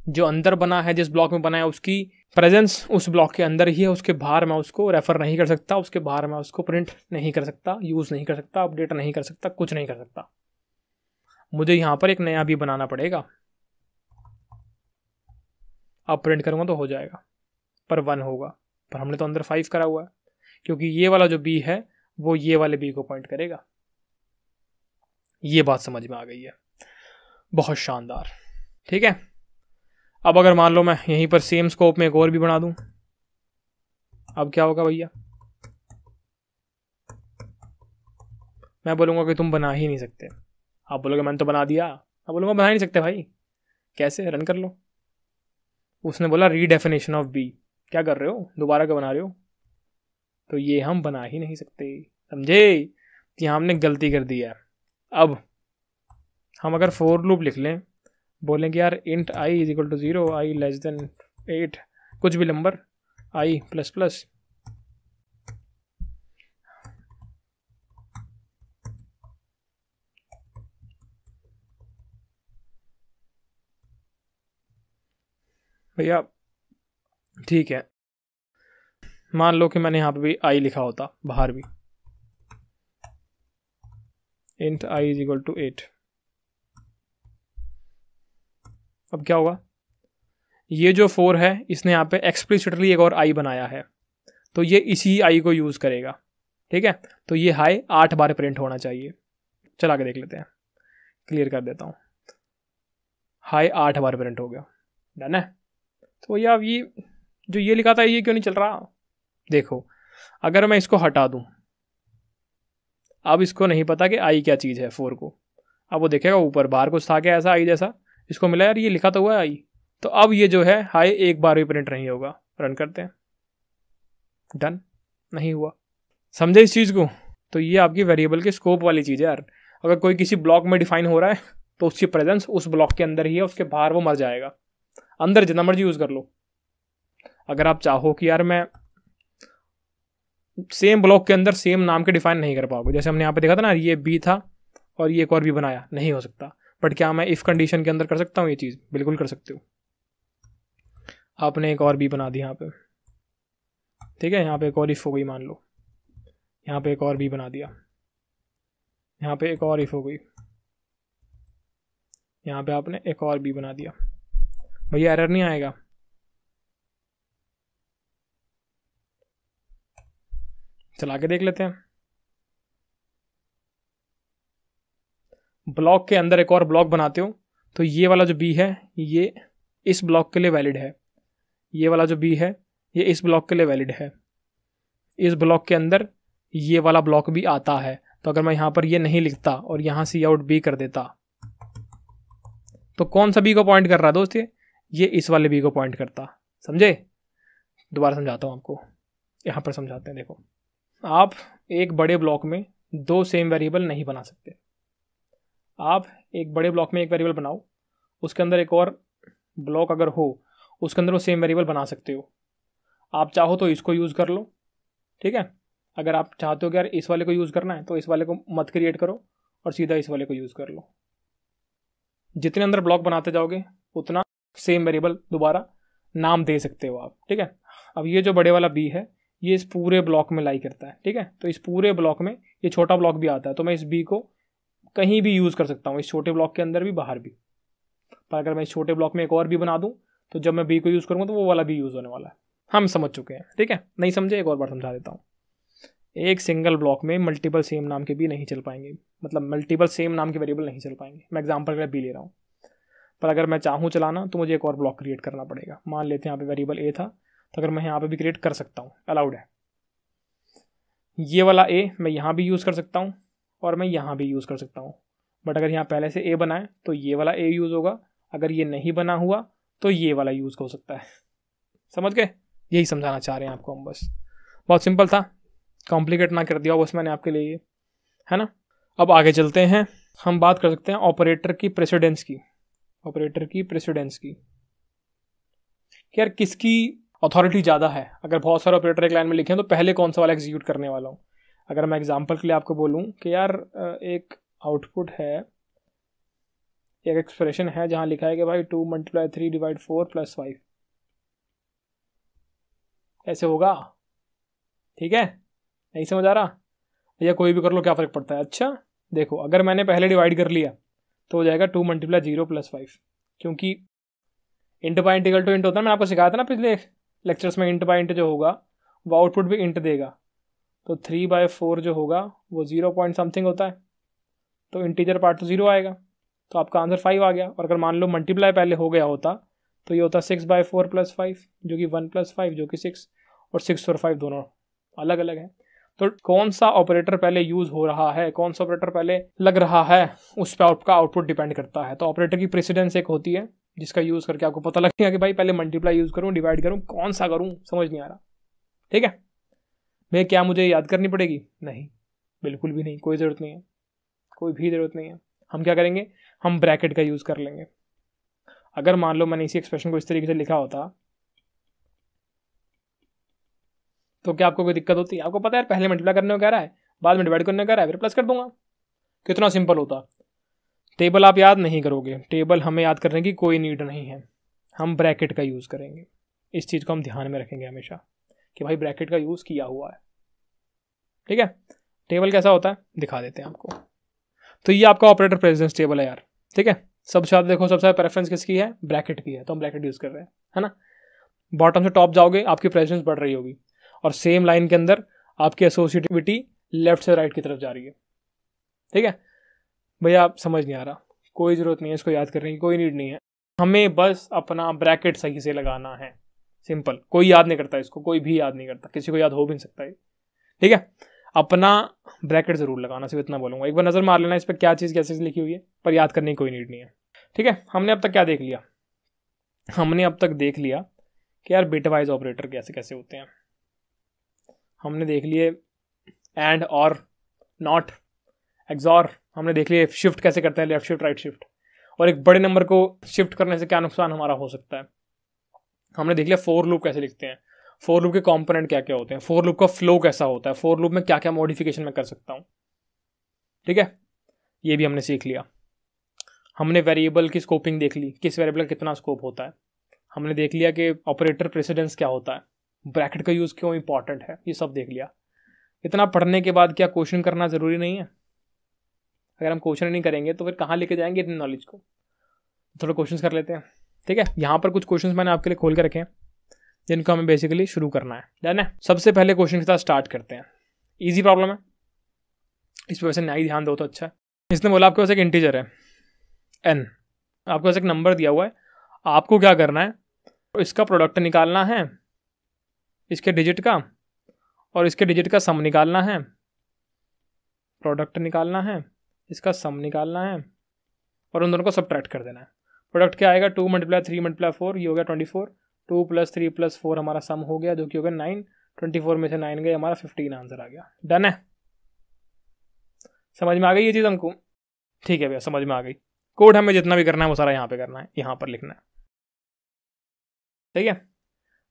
जो अंदर बना है जिस ब्लॉक में बना है उसकी प्रेजेंस उस ब्लॉक के अंदर ही है उसके बाहर मैं उसको रेफर नहीं कर सकता उसके बाहर मैं उसको प्रिंट नहीं कर सकता यूज़ नहीं कर सकता अपडेट नहीं कर सकता कुछ नहीं कर सकता मुझे यहाँ पर एक नया भी बनाना पड़ेगा अब प्रिंट करूँगा तो हो जाएगा पर वन होगा पर हमने तो अंदर फाइव करा हुआ है क्योंकि ये वाला जो बी है वो ये वाले बी को पॉइंट करेगा ये बात समझ में आ गई है बहुत शानदार ठीक है अब अगर मान लो मैं यहीं पर सेम स्कोप में एक और भी बना दूं अब क्या होगा भैया मैं बोलूंगा कि तुम बना ही नहीं सकते आप बोलोगे मैंने तो बना दिया आप बोलूंगा बना ही नहीं सकते भाई कैसे रन कर लो उसने बोला रीडेफिनेशन ऑफ बी क्या कर रहे हो दोबारा क्या बना रहे हो तो ये हम बना ही नहीं सकते समझे कि हमने गलती कर दी है अब हम अगर फोर लूप लिख लें बोलेंगे यार int I is equal to zero i less than eight कुछ भी नंबर आई प्लस प्लस भैया ठीक है मान लो कि मैंने यहां पे भी आई लिखा होता बाहर भी int I is equal to eight अब क्या होगा ये जो फोर है इसने यहाँ पे एक्सप्लिसिटली एक और आई बनाया है तो ये इसी आई को यूज़ करेगा ठीक है तो ये हाई आठ बार प्रिंट होना चाहिए चला के देख लेते हैं क्लियर कर देता हूँ हाई आठ बार प्रिंट हो गया डन है तो भैया अब ये जो ये लिखा था ये क्यों नहीं चल रहा देखो अगर मैं इसको हटा दूँ अब इसको नहीं पता कि आई क्या चीज़ है फोर को अब वो देखेगा ऊपर बाहर कुछ था क्या ऐसा आई जैसा इसको मिला यार ये लिखा तो हुआ है आई तो अब ये जो है हाई एक बार भी प्रिंट नहीं होगा रन करते हैं डन नहीं हुआ समझे इस चीज़ को तो ये आपकी वेरिएबल के स्कोप वाली चीज़ है यार अगर कोई किसी ब्लॉक में डिफाइन हो रहा है तो उसकी प्रेजेंस उस ब्लॉक के अंदर ही है उसके बाहर वो मर जाएगा अंदर जितना मर्जी यूज़ कर लो अगर आप चाहो कि यार मैं सेम ब्लॉक के अंदर सेम नाम के डिफाइन नहीं कर पाओगे जैसे हमने यहाँ पे देखा था ना ये बी था और ये एक और भी बनाया नहीं हो सकता बट क्या मैं इफ़ कंडीशन के अंदर कर सकता हूँ ये चीज़ बिल्कुल कर सकते हो आपने एक और भी बना दी यहाँ पे ठीक है यहाँ पे एक और इफ़ हो गई मान लो यहाँ पे एक और भी बना दिया यहाँ पे एक और इफ़ हो गई यहाँ पे आपने एक और भी बना दिया भैया एरर नहीं आएगा चला के देख लेते हैं ब्लॉक के अंदर एक और ब्लॉक बनाते हो तो ये वाला जो बी है ये इस ब्लॉक के लिए वैलिड है ये वाला जो बी है ये इस ब्लॉक के लिए वैलिड है इस ब्लॉक के अंदर ये वाला ब्लॉक भी आता है तो अगर मैं यहाँ पर ये नहीं लिखता और यहाँ सी आउट बी कर देता तो कौन सा बी को पॉइंट कर रहा दोस्त ये ये इस वाले बी को पॉइंट करता समझे दोबारा समझाता हूँ आपको यहाँ पर समझाते हैं देखो आप एक बड़े ब्लॉक में दो सेम वेरिएबल नहीं बना सकते आप एक बड़े ब्लॉक में एक वेरिएबल बनाओ उसके अंदर एक और ब्लॉक अगर हो उसके अंदर वो सेम वेरिएबल बना सकते हो आप चाहो तो इसको यूज़ कर लो ठीक है अगर आप चाहते हो कि यार इस वाले को यूज़ करना है तो इस वाले को मत क्रिएट करो और सीधा इस वाले को यूज़ कर लो जितने अंदर ब्लॉक बनाते जाओगे उतना सेम वेरिएबल दोबारा नाम दे सकते हो आप ठीक है अब ये जो बड़े वाला बी है ये इस पूरे ब्लॉक में लाई करता है ठीक है तो इस पूरे ब्लॉक में ये छोटा ब्लॉक भी आता है तो मैं इस बी को कहीं भी यूज़ कर सकता हूँ इस छोटे ब्लॉक के अंदर भी बाहर भी पर अगर मैं इस छोटे ब्लॉक में एक और भी बना दूँ तो जब मैं बी को यूज़ करूँगा तो वो वाला भी यूज़ होने वाला है हम समझ चुके हैं ठीक है नहीं समझे एक और बार समझा देता हूँ एक सिंगल ब्लॉक में मल्टीपल सेम नाम के भी नहीं चल पाएंगे मतलब मल्टीपल सेम नाम के वेरिएबल नहीं चल पाएंगे मैं एग्जाम्पल के लिए बी ले रहा हूँ पर अगर मैं चाहूँ चलाना तो मुझे एक और ब्लॉक क्रिएट करना पड़ेगा मान लेते हैं यहाँ पे वेरिएबल ए था तो अगर मैं यहाँ पे भी क्रिएट कर सकता हूँ अलाउड है ये वाला ए मैं यहाँ भी यूज़ कर सकता हूँ और मैं यहाँ भी यूज़ कर सकता हूँ बट अगर यहाँ पहले से ए बनाए तो ये वाला ए यूज़ होगा अगर ये नहीं बना हुआ तो ये वाला यूज़ हो सकता है समझ गए यही समझाना चाह रहे हैं आपको हम बस बहुत सिंपल था कॉम्प्लिकेट ना कर दिया बस मैंने आपके लिए है ना अब आगे चलते हैं हम बात कर सकते हैं ऑपरेटर की प्रेसिडेंस की ऑपरेटर की प्रेसिडेंस की कि यार किसकी अथॉरिटी ज़्यादा है अगर बहुत सारे ऑपरेटर एक लाइन में लिखे हैं तो पहले कौन सा वाला एग्जीक्यूट करने वाला हूँ अगर मैं एग्ज़ाम्पल के लिए आपको बोलूँ कि यार एक आउटपुट है एक एक्सप्रेशन है जहां लिखा है कि भाई two multiply three divide four plus five ऐसे होगा ठीक है नहीं समझ आ रहा या कोई भी कर लो क्या फ़र्क पड़ता है अच्छा देखो अगर मैंने पहले डिवाइड कर लिया तो हो जाएगा two multiply zero plus five क्योंकि int by integral to int होता है मैंने आपको सिखाया था ना पिछले लेक्चर्स में इंट बाई इंट जो होगा वो आउटपुट भी इंट देगा तो थ्री बाय फोर जो होगा वो ज़ीरो पॉइंट समथिंग होता है तो इंटीजर पार्ट तो ज़ीरो आएगा तो आपका आंसर फाइव आ गया और अगर मान लो मल्टीप्लाई पहले हो गया होता तो ये होता six by four plus five जो कि वन प्लस फाइव जो कि सिक्स और सिक्स और फाइव दोनों अलग अलग हैं तो कौन सा ऑपरेटर पहले यूज़ हो रहा है कौन सा ऑपरेटर पहले लग रहा है उस पर आपका आउटपुट डिपेंड करता है तो ऑपरेटर की प्रेसिडेंस एक होती है जिसका यूज़ करके आपको पता लगेगा कि भाई पहले मल्टीप्लाई यूज़ करूँ डिवाइड करूँ कौन सा करूँ समझ नहीं आ रहा ठीक है भैया क्या मुझे याद करनी पड़ेगी नहीं बिल्कुल भी नहीं कोई ज़रूरत नहीं है कोई भी ज़रूरत नहीं है हम क्या करेंगे हम ब्रैकेट का यूज़ कर लेंगे अगर मान लो मैंने इसी एक्सप्रेशन को इस तरीके से लिखा होता तो क्या आपको कोई दिक्कत होती है आपको पता है पहले मल्टीप्लाई करने को कह रहा है बाद में डिवाइड करने को कह रहा है फिर प्लस कर दूंगा कितना सिंपल होता टेबल आप याद नहीं करोगे टेबल हमें याद करने की कोई नीड नहीं है हम ब्रैकेट का यूज़ करेंगे इस चीज़ को हम ध्यान में रखेंगे हमेशा कि भाई ब्रैकेट का यूज़ किया हुआ है ठीक है टेबल कैसा होता है दिखा देते हैं आपको तो ये आपका ऑपरेटर प्रेजिडेंस टेबल है यार ठीक है सब शायद देखो सबसे प्रेफरेंस किसकी है ब्रैकेट की है तो हम ब्रैकेट यूज़ कर रहे हैं है ना बॉटम से टॉप जाओगे आपकी प्रेजिडेंस बढ़ रही होगी और सेम लाइन के अंदर आपकी एसोसिएटिविटी लेफ्ट से राइट की तरफ जा रही है ठीक है भैया आप समझ नहीं आ रहा कोई ज़रूरत नहीं है इसको याद करने की कोई नीड नहीं है हमें बस अपना ब्रैकेट सही से लगाना है सिंपल कोई याद नहीं करता इसको कोई भी याद नहीं करता किसी को याद हो भी नहीं सकता ये ठीक है अपना ब्रैकेट ज़रूर लगाना सिर्फ इतना बोलूंगा एक बार नज़र मार लेना इस पर क्या चीज़ कैसे लिखी हुई है पर याद करने की कोई नीड नहीं है ठीक है हमने अब तक क्या देख लिया हमने अब तक देख लिया कि यार बिट वाइज ऑपरेटर कैसे कैसे होते हैं हमने देख लिए एंड और नॉट एग्जॉर हमने देख लिए शिफ्ट कैसे करते हैं लेफ्ट शिफ्ट राइट शिफ्ट और एक बड़े नंबर को शिफ्ट करने से क्या नुकसान हमारा हो सकता है हमने देख लिया फोर लूप कैसे लिखते हैं फोर लूप के कॉम्पोनेंट क्या क्या होते हैं फोर लूप का फ्लो कैसा होता है फोर लूप में क्या क्या मॉडिफिकेशन मैं कर सकता हूँ ठीक है ये भी हमने सीख लिया हमने वेरिएबल की स्कोपिंग देख ली किस वेरिएबल का कितना स्कोप होता है हमने देख लिया कि ऑपरेटर प्रेसिडेंस क्या होता है ब्रैकेट का यूज़ क्यों इंपॉर्टेंट है ये सब देख लिया इतना पढ़ने के बाद क्या क्वेश्चन करना ज़रूरी नहीं है अगर हम क्वेश्चन नहीं करेंगे तो फिर कहाँ लेके जाएंगे इतनी नॉलेज को थोड़ा क्वेश्चन कर लेते हैं ठीक है यहाँ पर कुछ क्वेश्चन मैंने आपके लिए खोल के रखे हैं जिनको हमें बेसिकली शुरू करना है डन है सबसे पहले क्वेश्चन के साथ स्टार्ट करते हैं ईजी प्रॉब्लम है इस पर वैसे नहीं ध्यान दो तो अच्छा है इसने बोला आपके पास एक इंटीजर है एन आपके पास एक नंबर दिया हुआ है आपको क्या करना है इसका प्रोडक्ट निकालना है इसके डिजिट का और इसके डिजिट का सम निकालना है प्रोडक्ट निकालना है इसका सम निकालना है और उन दोनों को सब कर देना है प्रोडक्ट क्या आएगा two multiply three multiply four ये हो गया twenty four two plus three plus four हमारा सम हो गया जो कि हो गया नाइन ट्वेंटी फोर में से नाइन गए हमारा फिफ्टीन आंसर आ गया डन है समझ में आ गई ये चीज़ हमको ठीक है भैया समझ में आ गई कोड हमें जितना भी करना है वो सारा यहाँ पे करना है यहाँ पर लिखना है ठीक है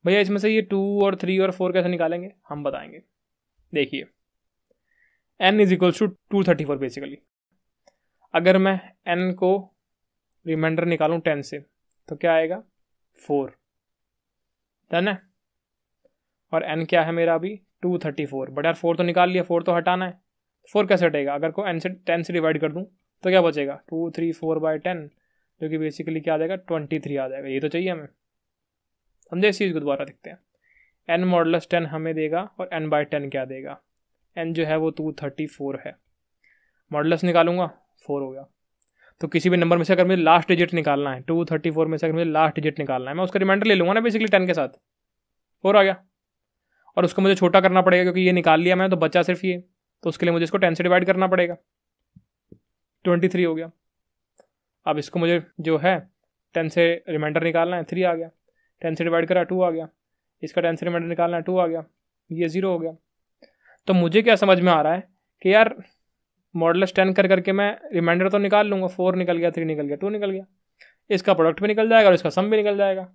भैया इसमें से ये टू और थ्री और फोर कैसे निकालेंगे हम बताएंगे देखिए n is equals to two thirty four basically अगर मैं एन को रिमाइंडर निकालूं टेन से तो क्या आएगा फोर डन है और एन क्या है मेरा अभी टू थर्टी फोर बट यार फोर तो निकाल लिया फोर तो हटाना है फोर कैसे हटेगा अगर को एन से टेन से डिवाइड कर दूँ तो क्या बचेगा two three four by ten जो कि बेसिकली क्या आ जाएगा ट्वेंटी थ्री आ जाएगा ये तो चाहिए हमें समझे इस चीज़ को दोबारा देखते हैं एन मॉडलस टेन हमें देगा और एन बाय टेन क्या देगा एन जो है वो टू थर्टी फोर है मॉडलस निकालूंगा फोर हो गया तो किसी भी नंबर में से अगर मुझे लास्ट डिजिट निकालना है टू थर्टी फोर में से अगर मुझे लास्ट डिजिट निकालना है मैं उसका रिमाइंडर ले लूँगा ना बेसिकली टेन के साथ फोर आ गया और उसको मुझे छोटा करना पड़ेगा क्योंकि ये निकाल लिया मैंने तो बचा सिर्फ ये तो उसके लिए मुझे इसको टेन से डिवाइड करना पड़ेगा ट्वेंटी थ्री हो गया अब इसको मुझे जो है टेन से रिमाइंडर निकालना है थ्री आ गया टेन से डिवाइड करा टू आ गया इसका टेन से रिमाइंडर निकालना है टू आ गया ये ज़ीरो हो गया तो मुझे क्या समझ में आ रहा है कि यार मॉडलस टेन कर करके मैं रिमाइंडर तो निकाल लूँगा फोर निकल गया थ्री निकल गया टू निकल गया इसका प्रोडक्ट भी निकल जाएगा और इसका सम भी निकल जाएगा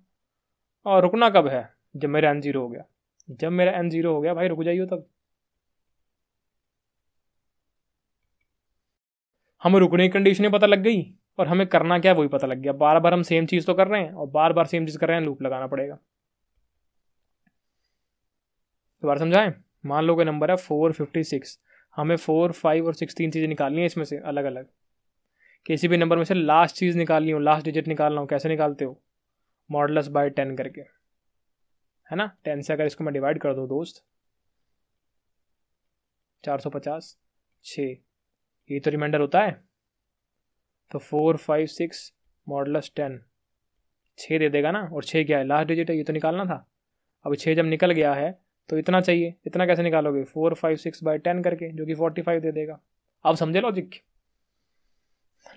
और रुकना कब है जब मेरा एन ज़ीरो हो गया जब मेरा एन ज़ीरो हो गया भाई रुक जाइए तब हमें रुकने की कंडीशन पता लग गई और हमें करना क्या वही पता लग गया बार बार हम सेम चीज़ तो कर रहे हैं और बार बार सेम चीज़ कर रहे हैं लूप लगाना पड़ेगा दोबारा समझाएं मान लो कि नंबर है फोर फिफ्टी सिक्स हमें फोर फाइव और सिक्स तीन चीज़ें निकालनी है इसमें से अलग अलग किसी भी नंबर में से लास्ट चीज़ निकालनी हो लास्ट डिजिट निकालना हो कैसे निकालते हो मॉडलस बाय टेन करके है ना टेन से अगर इसको मैं डिवाइड कर दूँ दोस्त चार सौ पचास छः ये तो रिमाइंडर होता है तो four five six modulus ten छः दे देगा ना और छः क्या है लास्ट डिजिट है ये तो निकालना था अब छः जब निकल गया है तो इतना चाहिए इतना कैसे निकालोगे four five six by ten करके जो कि फोर्टी फाइव दे देगा आप समझे लॉजिक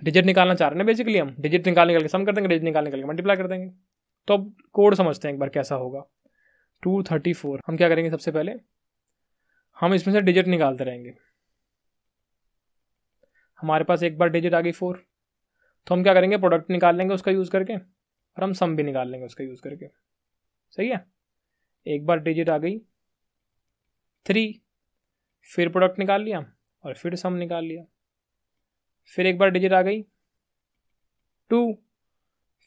डिजिट निकालना चाह रहे हैं बेसिकली हम डिजिट निकाल निकाल के सम कर देंगे डिजिट निकाल निकाल के मल्टीप्लाई कर देंगे तो अब कोड समझते हैं एक बार कैसा होगा टू थर्टी फोर हम क्या करेंगे सबसे पहले हम इसमें से डिजिट निकालते रहेंगे हमारे पास एक बार डिजिट आ गई फोर तो हम क्या करेंगे प्रोडक्ट निकाल लेंगे उसका यूज़ करके और हम सम भी निकाल लेंगे उसका यूज़ करके सही है एक बार डिजिट आ गई थ्री फिर प्रोडक्ट निकाल लिया और फिर सम निकाल लिया फिर एक बार डिजिट आ गई टू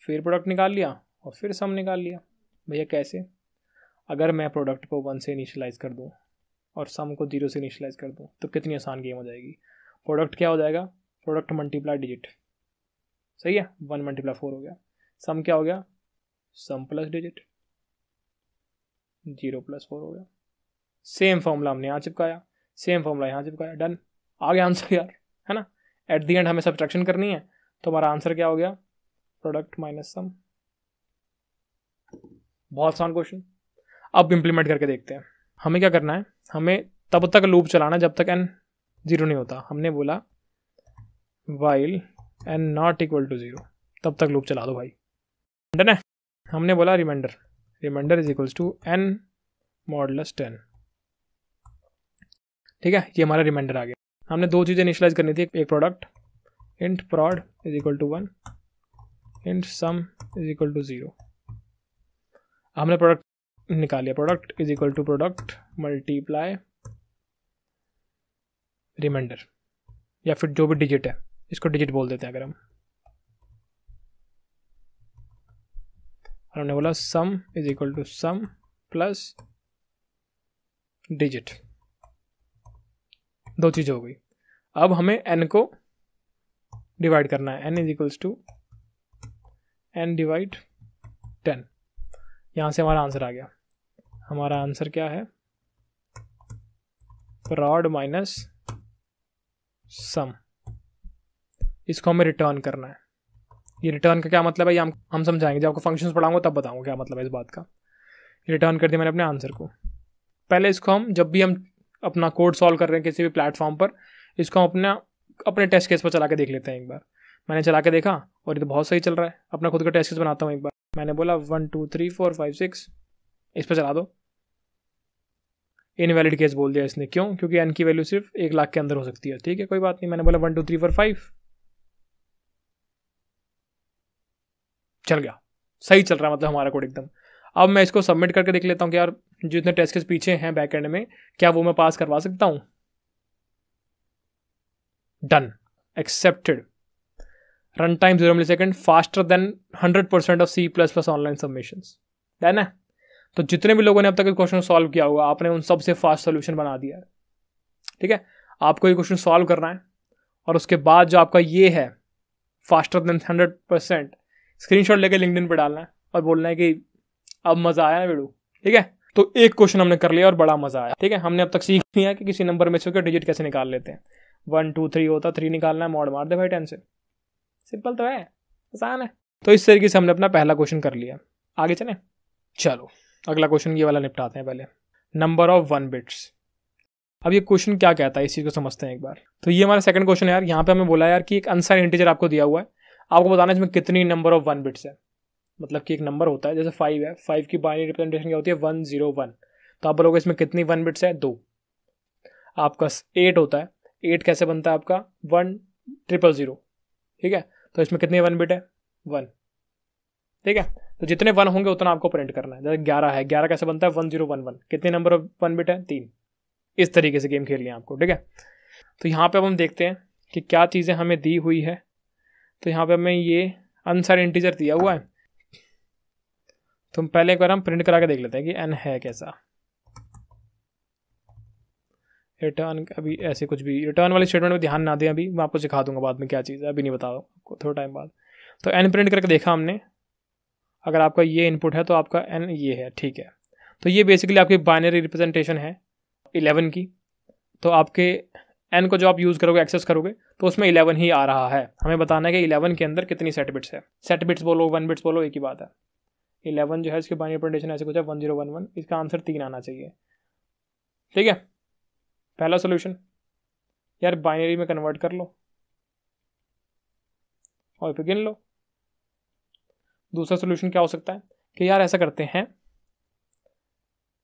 फिर प्रोडक्ट निकाल लिया और फिर सम निकाल लिया भैया कैसे अगर मैं प्रोडक्ट को वन से इनिशलाइज कर दूँ और सम को जीरो से इनिशलाइज कर दूँ तो कितनी आसान गेम हो जाएगी प्रोडक्ट क्या हो जाएगा प्रोडक्ट मल्टीप्लाई डिजिट सही है वन मल्टीप्लाई फोर हो गया सम क्या हो गया sum plus digit zero plus four हो गया सेम फॉर्मूला हमने यहाँ चिपकाया सेम फॉर्मूला यहाँ चिपकाया डन आ गया आंसर यार है ना एट दी एंड हमें सब करनी है तो हमारा आंसर क्या हो गया प्रोडक्ट माइनस सम बहुत आसान क्वेश्चन अब इम्प्लीमेंट करके देखते हैं हमें क्या करना है हमें तब तक लूप चलाना जब तक एन जीरो नहीं होता हमने बोला while n not equal to zero तब तक लूप चला दो भाई डन है हमने बोला remainder remainder is equals to n modulo ten ठीक है ये हमारा रिमाइंडर आ गया हमने दो चीज़ें इनिशलाइज करनी थी एक product int prod is equal to one int sum is equal to zero हमने प्रोडक्ट निकाल लिया product is equal to product multiply remainder या फिर जो भी डिजिट है इसको डिजिट बोल देते हैं अगर हम हमने बोला sum is equal to sum plus digit दो चीज़ हो गई अब हमें एन को डिवाइड करना है n is equals to n divide ten यहाँ से हमारा आंसर आ गया हमारा आंसर क्या है प्रॉड माइनस सम इसको हमें रिटर्न करना है ये रिटर्न का क्या मतलब है ये हम हम समझाएंगे जब आपको फंक्शंस पढ़ाऊंगा तब बताऊंगा क्या मतलब है इस बात का रिटर्न कर दिया मैंने अपने आंसर को पहले इसको हम जब भी हम अपना कोड सॉल्व कर रहे हैं किसी भी प्लेटफॉर्म पर इसको हम अपना अपने टेस्ट केस पर चला के देख लेते हैं एक बार मैंने चला के देखा और ये तो बहुत सही चल रहा है अपना खुद का टेस्ट केस बनाता हूँ एक बार मैंने बोला one two three four five six इस पर चला दो इनवैलिड केस बोल दिया इसने क्यों क्योंकि एन की वैल्यू सिर्फ एक लाख के अंदर हो सकती है ठीक है कोई बात नहीं मैंने बोला one two three four five चल गया सही चल रहा है मतलब हमारा कोड एकदम अब मैं इसको सबमिट करके देख लेता हूँ कि यार जितने टेस्ट केस पीछे हैं बैक एंड में क्या वो मैं पास करवा सकता हूँ done accepted run time zero millisecond faster than hundred percent of C plus plus online submission done है तो जितने भी लोगों ने अब तक क्वेश्चन सॉल्व किया होगा आपने उन सबसे फास्ट सोल्यूशन बना दिया है ठीक है आपको ये क्वेश्चन सॉल्व करना है और उसके बाद जो आपका ये है faster than hundred percent screenshot लेके लिंकडिन पर डालना है और बोलना है कि अब मजा आया ना बेड़ू ठीक है तो एक क्वेश्चन हमने कर लिया और बड़ा मजा आया ठीक है हमने अब तक सीख लिया कि किसी नंबर में से डिजिट कैसे निकाल लेते हैं वन टू थ्री होता थ्री निकालना है मॉड मार दे भाई टेन से सिंपल तो है आसान है तो इस तरीके से हमने अपना पहला क्वेश्चन कर लिया आगे चले चलो अगला क्वेश्चन ये वाला निपटाते हैं पहले नंबर ऑफ वन बिट्स अब ये क्वेश्चन क्या कहता है इस चीज़ को समझते हैं एक बार तो ये हमारा सेकंड क्वेश्चन है यार यहाँ पे हमें बोला यार कि एक अनसाइन इंटीजर आपको दिया हुआ है आपको बताना है इसमें कितनी नंबर ऑफ वन बिट्स है मतलब कि एक नंबर होता है जैसे फाइव है फाइव की बाइनरी रिप्रेजेंटेशन क्या होती है वन जीरो वन तो आप बोलोगे इसमें कितनी वन बिट्स है दो आपका एट होता है एट कैसे बनता है आपका वन ट्रिपल ज़ीरो ठीक है तो इसमें कितने वन बिट है वन ठीक है तो जितने वन होंगे उतना आपको प्रिंट करना है जैसे ग्यारह है ग्यारह कैसे बनता है वन जीरो वन वन कितने नंबर ऑफ वन बिट है तीन इस तरीके से गेम खेलनी है आपको ठीक है तो यहाँ पे अब हम देखते हैं कि क्या चीज़ें हमें दी हुई है तो यहाँ पे हमें ये अनसर इंटीजर दिया हुआ है तो हम पहले एक बार हम प्रिंट करा के देख लेते हैं कि एन है कैसा रिटर्न अभी ऐसे कुछ भी रिटर्न वाले स्टेटमेंट में ध्यान ना दें अभी मैं आपको सिखा दूंगा बाद में क्या चीज़ है अभी नहीं बताओ आपको थोड़ा टाइम बाद तो एन प्रिंट करके देखा हमने अगर आपका ये इनपुट है तो आपका एन ये है ठीक है तो ये बेसिकली आपकी बाइनरी रिप्रेजेंटेशन है इलेवन की तो आपके एन को जो आप यूज़ करोगे एक्सेस करोगे तो उसमें इलेवन ही आ रहा है हमें बताना है कि इलेवन के अंदर कितनी सेट बिट्स है सेट बिट्स बोलो वन बिट्स बोलो एक ही बात है इलेवन जो है इसके बाइनरी रिप्रेजेंटेशन ऐसे कुछ है वन जीरो वन वन इसका आंसर तीन आना चाहिए ठीक है पहला सोल्यूशन यार बाइनरी में कन्वर्ट कर लो और फिर गिन लो दूसरा सोल्यूशन क्या हो सकता है कि यार ऐसा करते हैं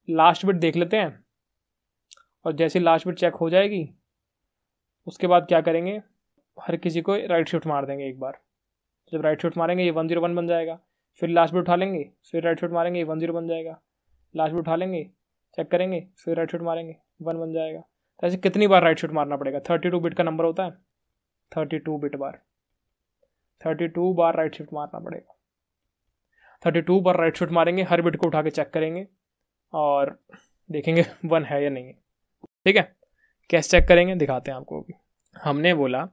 लास्ट बिट देख लेते हैं और जैसे लास्ट बिट चेक हो जाएगी उसके बाद क्या करेंगे हर किसी को राइट शिफ्ट मार देंगे एक बार जब राइट शिफ्ट मारेंगे ये वन जीरो वन बन जाएगा फिर लास्ट में उठा लेंगे फिर राइट शूट मारेंगे वन जीरो बन जाएगा लास्ट में उठा लेंगे चेक करेंगे फिर राइट शूट मारेंगे वन बन जाएगा तो ऐसे कितनी बार राइट शूट मारना पड़ेगा थर्टी टू बिट का नंबर होता है थर्टी टू बिट बार थर्टी टू बार राइट शिफ्ट मारना पड़ेगा थर्टी टू बार राइट शूट मारेंगे हर बिट को उठा के चेक करेंगे और देखेंगे वन है या नहीं है ठीक है कैसे चेक करेंगे दिखाते हैं आपको अभी हमने बोला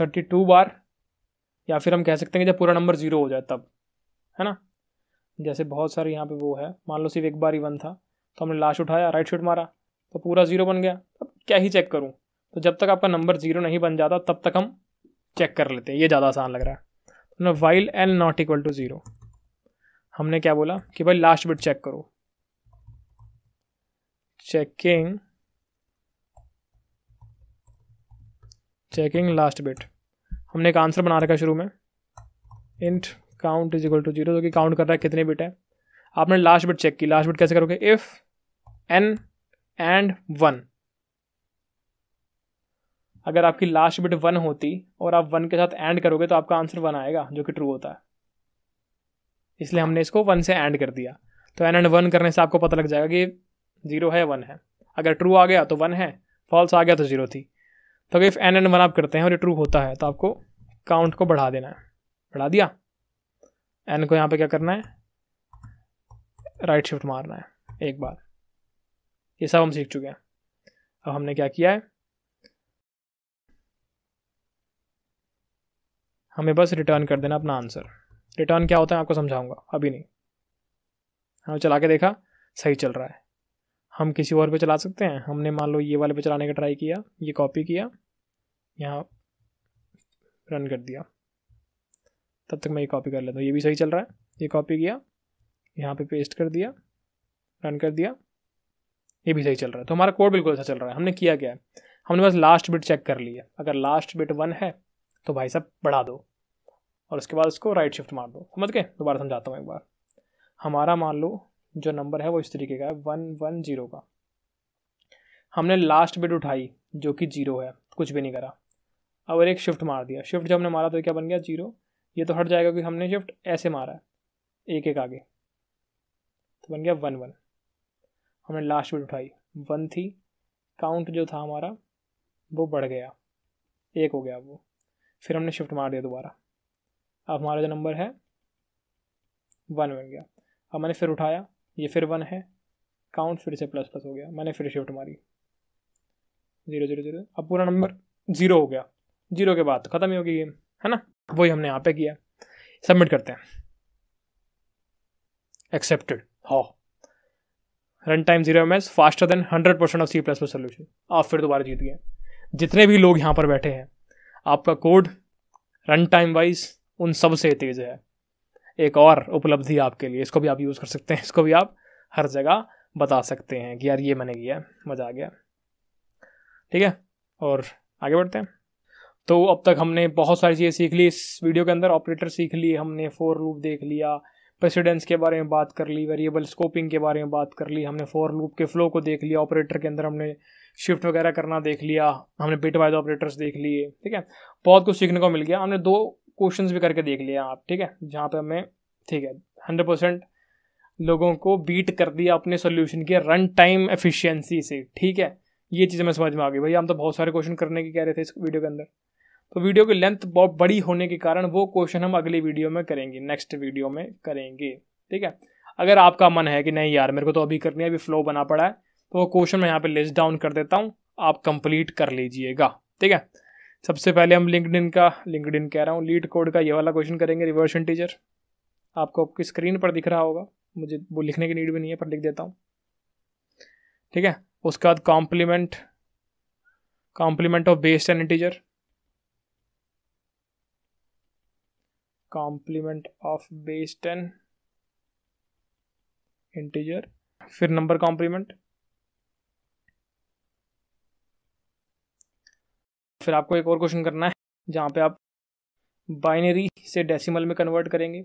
थर्टी टू बार या फिर हम कह सकते हैं कि जब पूरा नंबर ज़ीरो हो जाए तब है ना जैसे बहुत सारे यहाँ पे वो है मान लो सिर्फ एक बार ही वन था तो हमने लास्ट उठाया राइट शूट मारा तो पूरा ज़ीरो बन गया अब क्या ही चेक करूँ तो जब तक आपका नंबर ज़ीरो नहीं बन जाता तब तक हम चेक कर लेते हैं ये ज़्यादा आसान लग रहा है तो ना while L not equal to zero हमने क्या बोला कि भाई लास्ट बिट चेक करो चेकिंग चेकिंग लास्ट बिट हमने एक आंसर बना रखा शुरू में int count is equal to zero जो कि काउंट कर रहा है कितने बिट है आपने लास्ट बिट चेक की लास्ट बिट कैसे करोगे इफ एन एंड वन अगर आपकी लास्ट बिट वन होती और आप वन के साथ एंड करोगे तो आपका आंसर वन आएगा जो कि ट्रू होता है इसलिए हमने इसको वन से एंड कर दिया तो एन एंड वन करने से आपको पता लग जाएगा कि जीरो है वन है अगर ट्रू आ गया तो वन है फॉल्स आ गया तो जीरो थी तो अगर इफ़ एन एंड वन आप करते हैं और ये ट्रू होता है तो आपको काउंट को बढ़ा देना है बढ़ा दिया एन को यहाँ पे क्या करना है राइट शिफ्ट मारना है एक बार ये सब हम सीख चुके हैं अब हमने क्या किया है हमें बस रिटर्न कर देना अपना आंसर रिटर्न क्या होता है आपको समझाऊंगा अभी नहीं हम चला के देखा सही चल रहा है हम किसी और पे चला सकते हैं हमने मान लो ये वाले पे चलाने का ट्राई किया ये कॉपी किया यहाँ रन कर दिया तब तक मैं ये कॉपी कर लेता हूँ ये भी सही चल रहा है ये कॉपी किया यहाँ पे पेस्ट कर दिया रन कर दिया ये भी सही चल रहा है तो हमारा कोड बिल्कुल अच्छा चल रहा है हमने किया क्या है हमने बस लास्ट बिट चेक कर लिया अगर लास्ट बिट वन है तो भाई साहब बढ़ा दो और उसके बाद उसको राइट शिफ्ट मार दो समझ के दोबारा समझाता हूँ एक बार हमारा मान लो जो नंबर है वो इस तरीके का है वन वन जीरो का हमने लास्ट बिट उठाई जो कि जीरो है कुछ भी नहीं करा अब एक शिफ्ट मार दिया शिफ्ट जब हमने मारा तो क्या बन गया जीरो ये तो हट जाएगा क्योंकि हमने शिफ्ट ऐसे मारा है एक एक आगे तो बन गया वन वन हमने लास्ट बिट उठाई वन थी काउंट जो था हमारा वो बढ़ गया एक हो गया वो फिर हमने शिफ्ट मार दिया दोबारा अब हमारा जो नंबर है वन बन गया अब मैंने फिर उठाया ये फिर वन है काउंट फिर से प्लस प्लस हो गया मैंने फिर शिफ्ट मारी जीरो जीरो जीरो अब पूरा नंबर जीरो हो गया जीरो के बाद ख़त्म ही होगी गेम है ना वही हमने यहाँ पे किया सबमिट करते हैं एक्सेप्टेड हो run time zero M S faster than hundred percent of C plus plus solution आप फिर दोबारा जीत गए जितने भी लोग यहाँ पर बैठे हैं आपका कोड रन टाइम वाइज उन सब से तेज है एक और उपलब्धि आपके लिए इसको भी आप यूज़ कर सकते हैं इसको भी आप हर जगह बता सकते हैं कि यार ये मैंने किया मज़ा आ गया ठीक है और आगे बढ़ते हैं तो अब तक हमने बहुत सारी चीज़ें सीख ली इस वीडियो के अंदर ऑपरेटर सीख ली हमने फोर लूप देख लिया प्रेसिडेंस के बारे में बात कर ली वेरिएबल स्कोपिंग के बारे में बात कर ली हमने फोर लूप के फ्लो को देख लिया ऑपरेटर के अंदर हमने शिफ्ट वगैरह करना देख लिया हमने बिट वाइज ऑपरेटर्स देख लिए ठीक है बहुत कुछ सीखने को मिल गया हमने दो क्वेश्चंस भी करके देख लिया आप ठीक है जहाँ पे हमें ठीक है हंड्रेड परसेंट लोगों को बीट कर दिया अपने सोल्यूशन के रन टाइम एफिशियंसी से ठीक है ये चीज़ें मैं समझ में आ गई भैया हम तो बहुत सारे क्वेश्चन करने के कह रहे थे इस वीडियो के अंदर तो वीडियो की लेंथ बहुत बड़ी होने के कारण वो क्वेश्चन हम अगली वीडियो में करेंगे नेक्स्ट वीडियो में करेंगे ठीक है अगर आपका मन है कि नहीं यार मेरे को तो अभी करनी है अभी फ्लो बना पड़ा है तो वो क्वेश्चन मैं यहाँ पे लिस्ट डाउन कर देता हूँ आप कंप्लीट कर लीजिएगा ठीक है सबसे पहले हम लिंकड का लिंकड कह रहा हूँ लीड कोड का ये वाला क्वेश्चन करेंगे रिवर्स टीचर आपको आपकी स्क्रीन पर दिख रहा होगा मुझे वो लिखने की नीड भी नहीं है पर लिख देता हूँ ठीक है उसके बाद complement complement of based and integer complement of base ten integer फिर नंबर कॉम्प्लीमेंट फिर आपको एक और क्वेश्चन करना है जहां पे आप बाइनरी से डेसिमल में कन्वर्ट करेंगे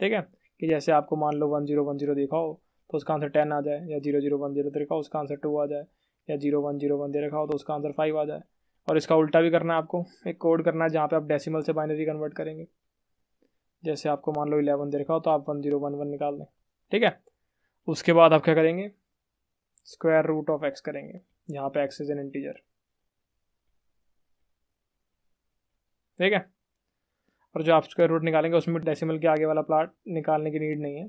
ठीक है कि जैसे आपको मान लो वन जीरो वन जीरो देखा हो तो उसका आंसर टेन आ जाए या जीरो जीरो वन जीरो देखा हो उसका आंसर टू आ जाए या जीरो वन जीरो वन दे रखा हो तो उसका आंसर फाइव आ जाए और इसका उल्टा भी करना है आपको एक कोड करना है जहाँ पे आप डेसिमल से बाइनरी कन्वर्ट करेंगे जैसे आपको मान लो इलेवन दे रखा हो तो आप वन जीरो वन वन निकाल दें ठीक है उसके बाद आप क्या करेंगे स्क्वायर रूट ऑफ एक्स करेंगे यहाँ पे एक्स इज एन इंटीजर ठीक है और जो आप स्क्वायर रूट निकालेंगे उसमें डेसिमल के आगे वाला प्लाट निकालने की नीड नहीं है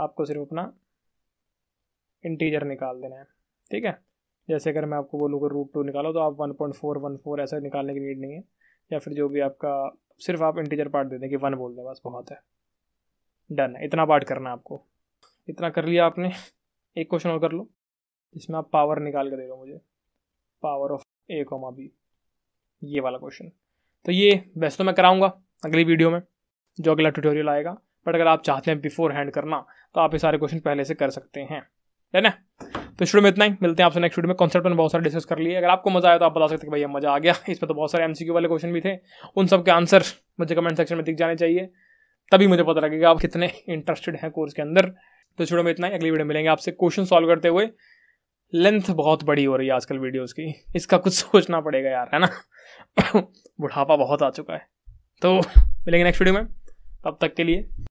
आपको सिर्फ अपना इंटीजर निकाल देना है ठीक है जैसे अगर मैं आपको बोलूँ रूट टू निकालो तो आप one point four one four ऐसा निकालने की नीड नहीं है या फिर जो भी आपका सिर्फ आप इंटीजर पार्ट दे दें कि वन बोल दें बस बहुत है डन है इतना पार्ट करना है आपको इतना कर लिया आपने एक क्वेश्चन और कर लो जिसमें आप पावर निकाल कर दे दो मुझे power of a comma b ये वाला क्वेश्चन तो ये वैसे तो मैं कराऊंगा अगली वीडियो में जो अगला ट्यूटोरियल आएगा बट अगर आप चाहते हैं बिफोर हैंड करना तो आप ये सारे क्वेश्चन पहले से कर सकते हैं है ना तो शुरू में इतना ही मिलते हैं आपसे नेक्स्ट वीडियो में कॉन्सेप्ट में बहुत सारे डिस्कस कर लिए अगर आपको मजा आया तो आप बता सकते हैं भैया मजा आ गया इसमें तो बहुत सारे एमसीक्यू वाले क्वेश्चन भी थे उन सब के आंसर मुझे कमेंट सेक्शन में दिख जाने चाहिए तभी मुझे पता लगेगा आप कितने इंटरेस्टेड हैं कोर्स के अंदर तो शुरू में इतना ही अगली वीडियो मिलेंगे आपसे क्वेश्चन सॉल्व करते हुए लेंथ बहुत बड़ी हो रही है आजकल वीडियोज की इसका कुछ सोचना पड़ेगा यार है ना बुढ़ापा बहुत आ चुका है तो मिलेंगे नेक्स्ट वीडियो में तब तक के लिए